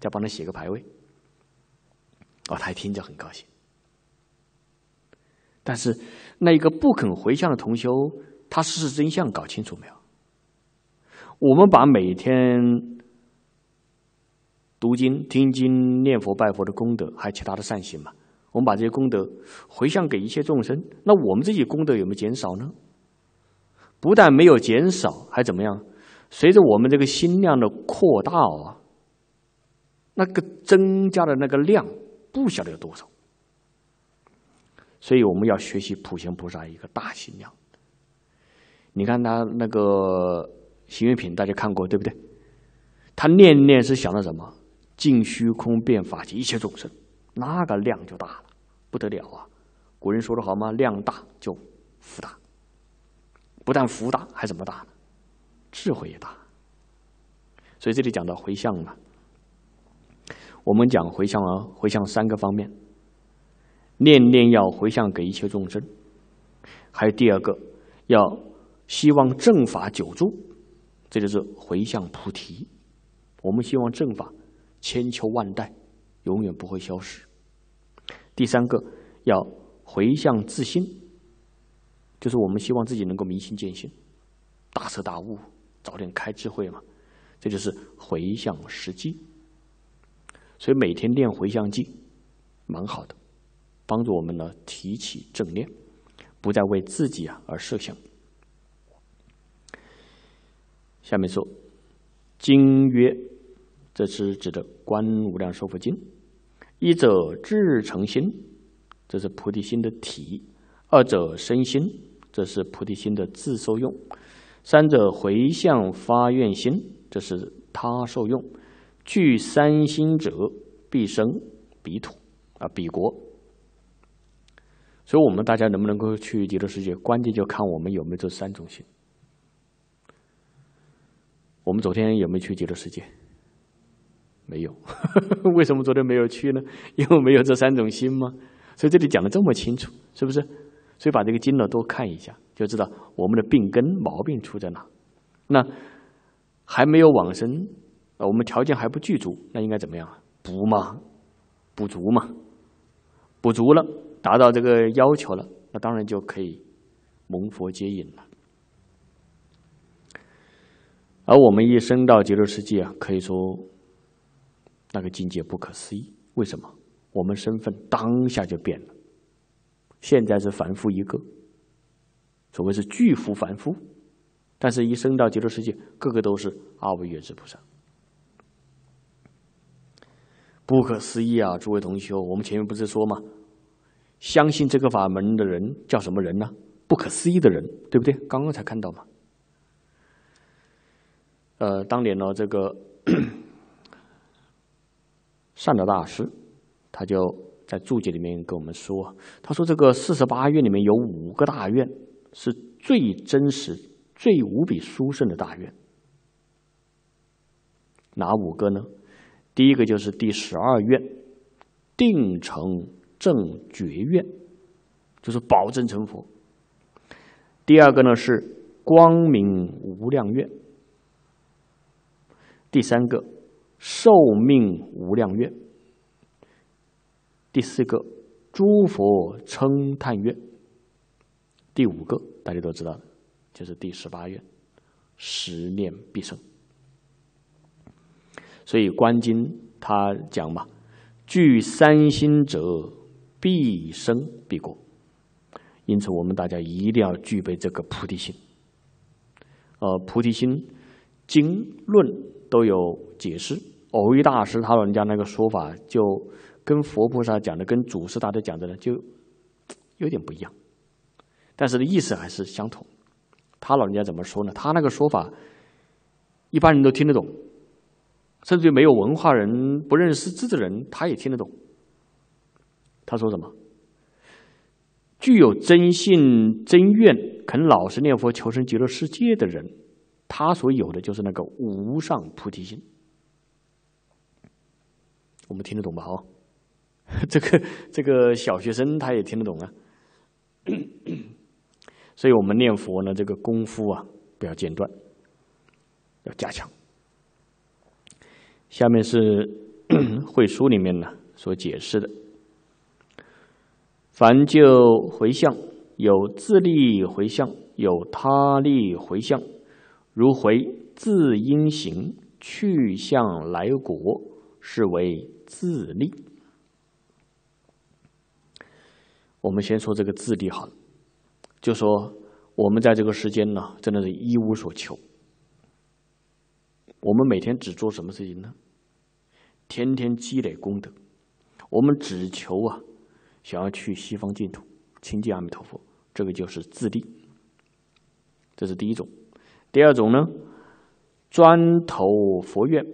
再帮他写个牌位。老太听着很高兴，但是那一个不肯回向的同修，他事实真相搞清楚没有？我们把每天读经、听经、念佛、拜佛的功德，还有其他的善行嘛，我们把这些功德回向给一切众生，那我们自己功德有没有减少呢？不但没有减少，还怎么样？随着我们这个心量的扩大啊，那个增加的那个量。不晓得有多少，所以我们要学习普贤菩萨一个大心量。你看他那个行愿品，大家看过对不对？他念念是想到什么？尽虚空遍法界一切众生，那个量就大了，不得了啊！古人说的好吗？量大就福大，不但福大，还怎么大？智慧也大。所以这里讲到回向了。我们讲回向啊，回向三个方面：念念要回向给一切众生；还有第二个，要希望正法久住，这就是回向菩提。我们希望正法千秋万代，永远不会消失。第三个，要回向自心，就是我们希望自己能够明心见性，大彻大悟，早点开智慧嘛。这就是回向时机。所以每天念回向经，蛮好的，帮助我们呢提起正念，不再为自己啊而设想。下面说，《经曰》，这是指的《观无量寿佛经》：一者至成心，这是菩提心的体；二者身心，这是菩提心的自受用；三者回向发愿心，这是他受用。聚三心者，必生彼土啊，彼国。所以，我们大家能不能够去极乐世界，关键就看我们有没有这三种心。我们昨天有没有去极乐世界？没有。为什么昨天没有去呢？因为没有这三种心吗？所以这里讲的这么清楚，是不是？所以把这个经呢多看一下，就知道我们的病根、毛病出在哪。那还没有往生。我们条件还不具足，那应该怎么样？补嘛，补足嘛，补足了，达到这个要求了，那当然就可以蒙佛接引了。而我们一生到极乐世界啊，可以说那个境界不可思议。为什么？我们身份当下就变了，现在是凡夫一个，所谓是具夫凡夫，但是一生到极乐世界，个个都是阿惟越之菩萨。不可思议啊！诸位同修，我们前面不是说吗？相信这个法门的人叫什么人呢？不可思议的人，对不对？刚刚才看到嘛。呃，当年呢，这个 善德大师，他就在注解里面跟我们说，他说这个四十八愿里面有五个大愿是最真实、最无比殊胜的大愿，哪五个呢？第一个就是第十二愿，定成正觉愿，就是保证成佛。第二个呢是光明无量愿，第三个寿命无量愿，第四个诸佛称叹愿，第五个大家都知道的，就是第十八愿，十念必生。所以观经他讲嘛，具三心者，必生必果。因此，我们大家一定要具备这个菩提心。呃，菩提心经论都有解释。偶遇大师他老人家那个说法，就跟佛菩萨讲的，跟祖师大德讲的呢，就 有点不一样，但是的意思还是相同。他老人家怎么说呢？他那个说法，一般人都听得懂。甚至于没有文化人、不认识字的人，他也听得懂。他说什么？具有真信真愿、肯老实念佛、求生极乐世界的人，他所有的就是那个无上菩提心。我们听得懂吧？哦，这个这个小学生他也听得懂啊。所以，我们念佛呢，这个功夫啊，不要间断，要加强。下面是 《会书里面呢所解释的，凡就回向有自利回向，有他利回向，如回自因行去向来果，是为自利。我们先说这个自利好了，就说我们在这个世间呢，真的是一无所求。我们每天只做什么事情呢？天天积累功德。我们只求啊，想要去西方净土亲近阿弥陀佛，这个就是自利。这是第一种。第二种呢，专投佛院，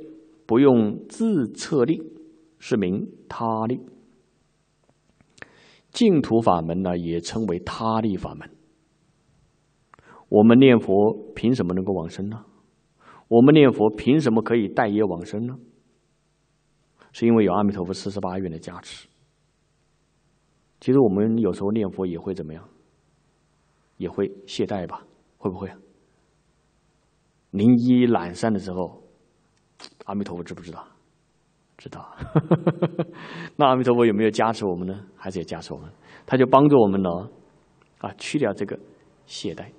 不用自测力，是名他力净土法门呢，也称为他力法门。我们念佛凭什么能够往生呢？我们念佛凭什么可以待业往生呢？是因为有阿弥陀佛四十八愿的加持。其实我们有时候念佛也会怎么样？也会懈怠吧？会不会？一懒散的时候，阿弥陀佛知不知道？知道。那阿弥陀佛有没有加持我们呢？还是也加持我们？他就帮助我们呢，啊，去掉这个懈怠。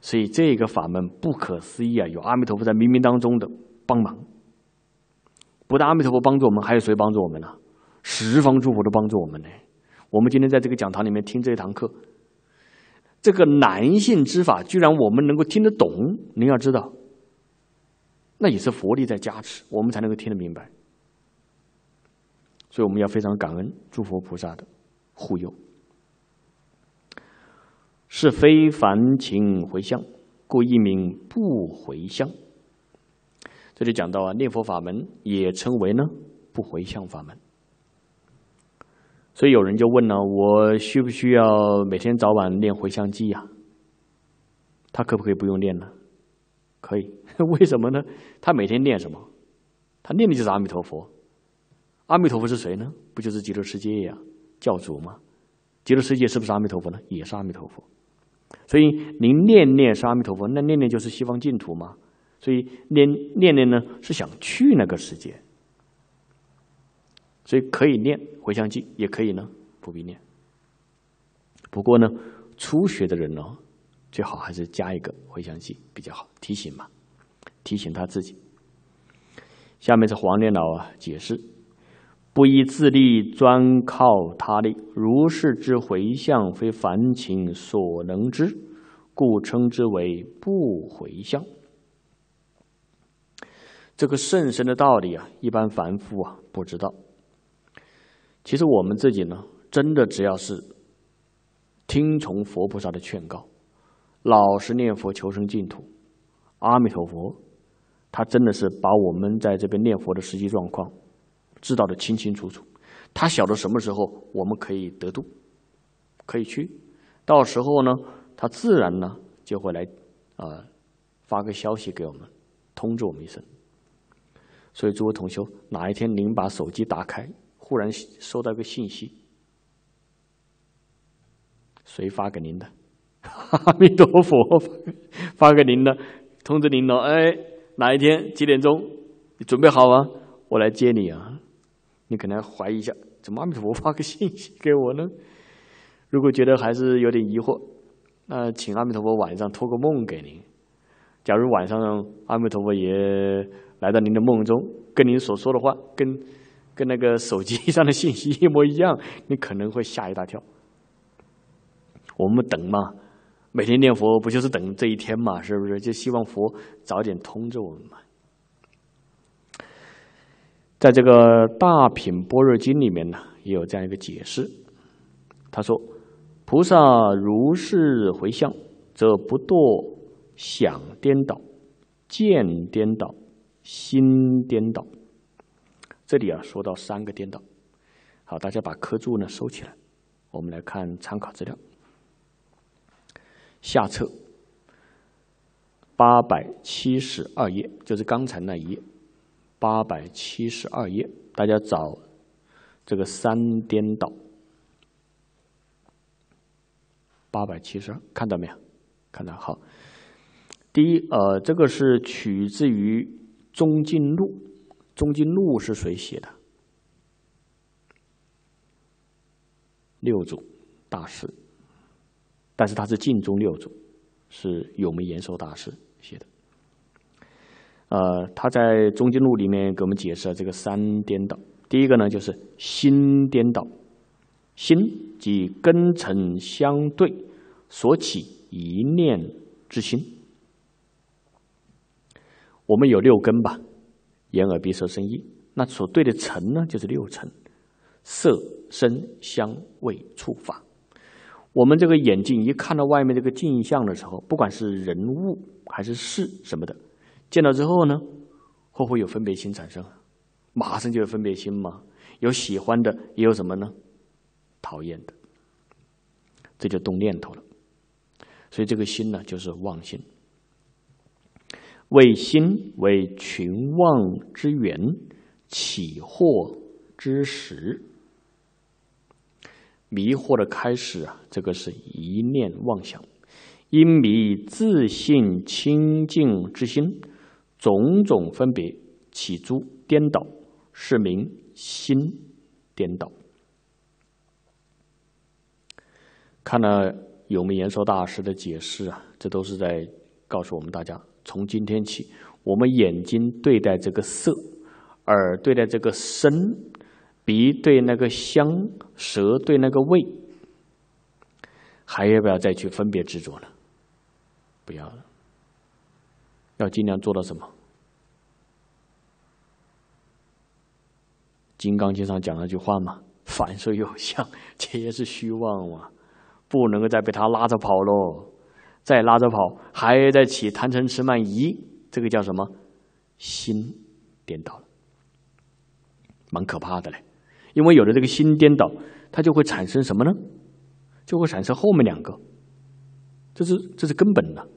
所以这个法门不可思议啊！有阿弥陀佛在冥冥当中的帮忙，不但阿弥陀佛帮助我们，还有谁帮助我们呢？十方诸佛都帮助我们呢。我们今天在这个讲堂里面听这一堂课，这个男性之法居然我们能够听得懂，您要知道，那也是佛力在加持，我们才能够听得明白。所以我们要非常感恩诸佛菩萨的护佑。是非凡情回向，故一名不回向。这就讲到啊，念佛法门也称为呢不回向法门。所以有人就问了：我需不需要每天早晚念回向记呀？他可不可以不用念呢？可以，为什么呢？他每天念什么？他念的就是阿弥陀佛。阿弥陀佛是谁呢？不就是极乐世界呀教主吗？极乐世界是不是阿弥陀佛呢？也是阿弥陀佛，所以您念念是阿弥陀佛，那念念就是西方净土吗？所以念念念呢是想去那个世界，所以可以念回向记，也可以呢不必念。不过呢，初学的人呢，最好还是加一个回向记比较好，提醒嘛，提醒他自己。下面是黄念老啊解释。不依自利，专靠他力。如是之回向，非凡情所能知，故称之为不回向。这个甚深的道理啊，一般凡夫啊不知道。其实我们自己呢，真的只要是听从佛菩萨的劝告，老实念佛求生净土，阿弥陀佛，他真的是把我们在这边念佛的实际状况。知道的清清楚楚，他晓得什么时候我们可以得度，可以去。到时候呢，他自然呢就会来，啊，发个消息给我们，通知我们一声。所以，诸位同修，哪一天您把手机打开，忽然收到个信息，谁发给您的？阿 弥陀佛，发给您的，通知您了。哎，哪一天几点钟，你准备好啊？我来接你啊！你可能要怀疑一下，怎么阿弥陀佛发个信息给我呢？如果觉得还是有点疑惑，那请阿弥陀佛晚上托个梦给您。假如晚上阿弥陀佛也来到您的梦中，跟您所说的话，跟跟那个手机上的信息一模一样，你可能会吓一大跳。我们等嘛，每天念佛不就是等这一天嘛？是不是？就希望佛早点通知我们嘛。在这个《大品般若经》里面呢，也有这样一个解释。他说：“菩萨如是回向，则不堕想颠倒、见颠倒、心颠倒。”这里啊，说到三个颠倒。好，大家把课注呢收起来，我们来看参考资料下册八百七十二页，就是刚才那一页。八百七十二页，大家找这个三颠倒。八百七十二，看到没有？看到好。第一，呃，这个是取自于《中进录》。《中进录》是谁写的？六祖大师，但是他是晋中六祖，是有名延寿大师写的。呃，他在《中经录》里面给我们解释了这个三颠倒。第一个呢，就是心颠倒，心即根尘相对所起一念之心。我们有六根吧，眼、耳、鼻、舌、身、意。那所对的尘呢，就是六尘，色、声、香、味、触、法。我们这个眼睛一看到外面这个镜像的时候，不管是人物还是事什么的。见到之后呢，会不会有分别心产生？马上就有分别心吗？有喜欢的，也有什么呢？讨厌的，这就动念头了。所以这个心呢，就是妄心。为心为群妄之源，起惑之时，迷惑的开始啊。这个是一念妄想，因迷自信清净之心。种种分别起诸颠倒，是名心颠倒。看了有名言说大师的解释啊，这都是在告诉我们大家：从今天起，我们眼睛对待这个色，耳对待这个声，鼻对那个香，舌对那个味，还要不要再去分别执着了？不要了。要尽量做到什么？金刚经上讲了句话嘛：“凡所有相，皆是虚妄嘛。”不能够再被他拉着跑喽，再拉着跑，还在起贪嗔痴慢疑，这个叫什么？心颠倒了，蛮可怕的嘞。因为有了这个心颠倒，它就会产生什么呢？就会产生后面两个，这是这是根本的，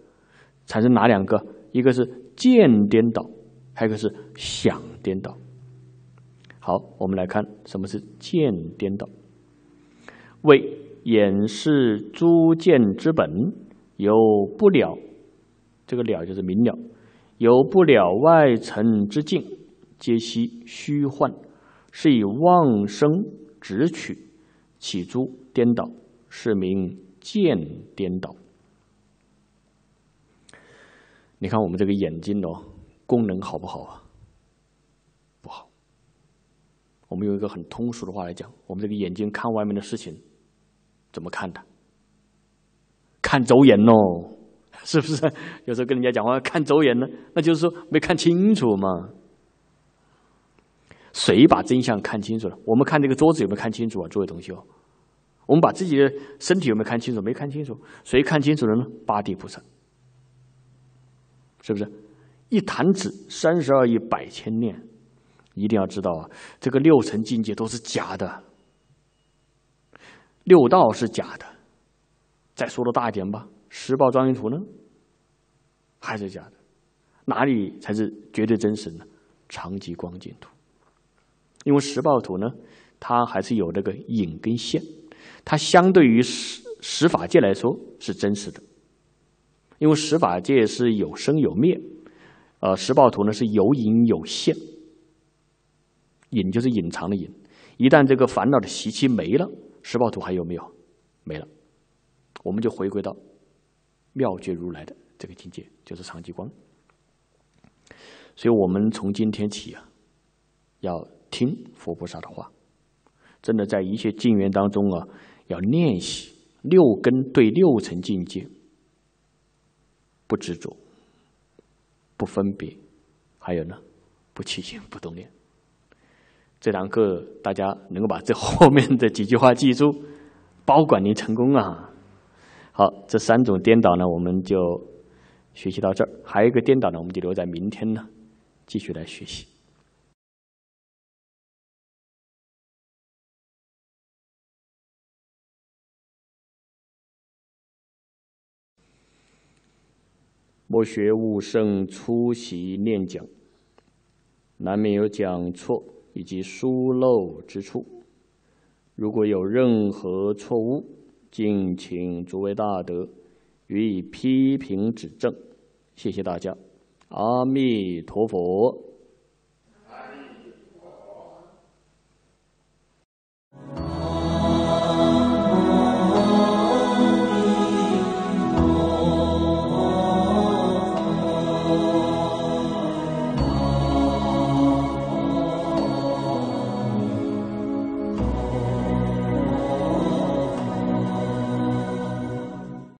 产生哪两个？一个是见颠倒，还有一个是想颠倒。好，我们来看什么是见颠倒。为掩饰诸见之本，有不了，这个了就是明了，有不了外尘之境，皆悉虚幻，是以妄生执取，起诸颠倒，是名见颠倒。你看我们这个眼睛哦，功能好不好啊？不好。我们用一个很通俗的话来讲，我们这个眼睛看外面的事情，怎么看的？看走眼喽，是不是？有时候跟人家讲话看走眼呢，那就是说没看清楚嘛。谁把真相看清楚了？我们看这个桌子有没有看清楚啊？诸位同学，我们把自己的身体有没有看清楚？没看清楚，谁看清楚了呢？八地菩萨。是不是一弹指三十二亿百千念？一定要知道啊，这个六层境界都是假的，六道是假的。再说的大一点吧，十报庄严图呢，还是假的？哪里才是绝对真实呢？长吉光景图，因为十报图呢，它还是有这个影跟线，它相对于十十法界来说是真实的。因为十法界是有生有灭，呃，十报图呢是有隐有现，隐就是隐藏的隐。一旦这个烦恼的习气没了，十报图还有没有？没了，我们就回归到妙觉如来的这个境界，就是常寂光。所以，我们从今天起啊，要听佛菩萨的话，真的在一切静缘当中啊，要练习六根对六层境界。不执着，不分别，还有呢，不起心不动念。这堂课大家能够把这后面的几句话记住，保管您成功啊！好，这三种颠倒呢，我们就学习到这儿。还有一个颠倒呢，我们就留在明天呢，继续来学习。莫学吾生出席念讲，难免有讲错以及疏漏之处。如果有任何错误，敬请诸位大德予以批评指正。谢谢大家，阿弥陀佛。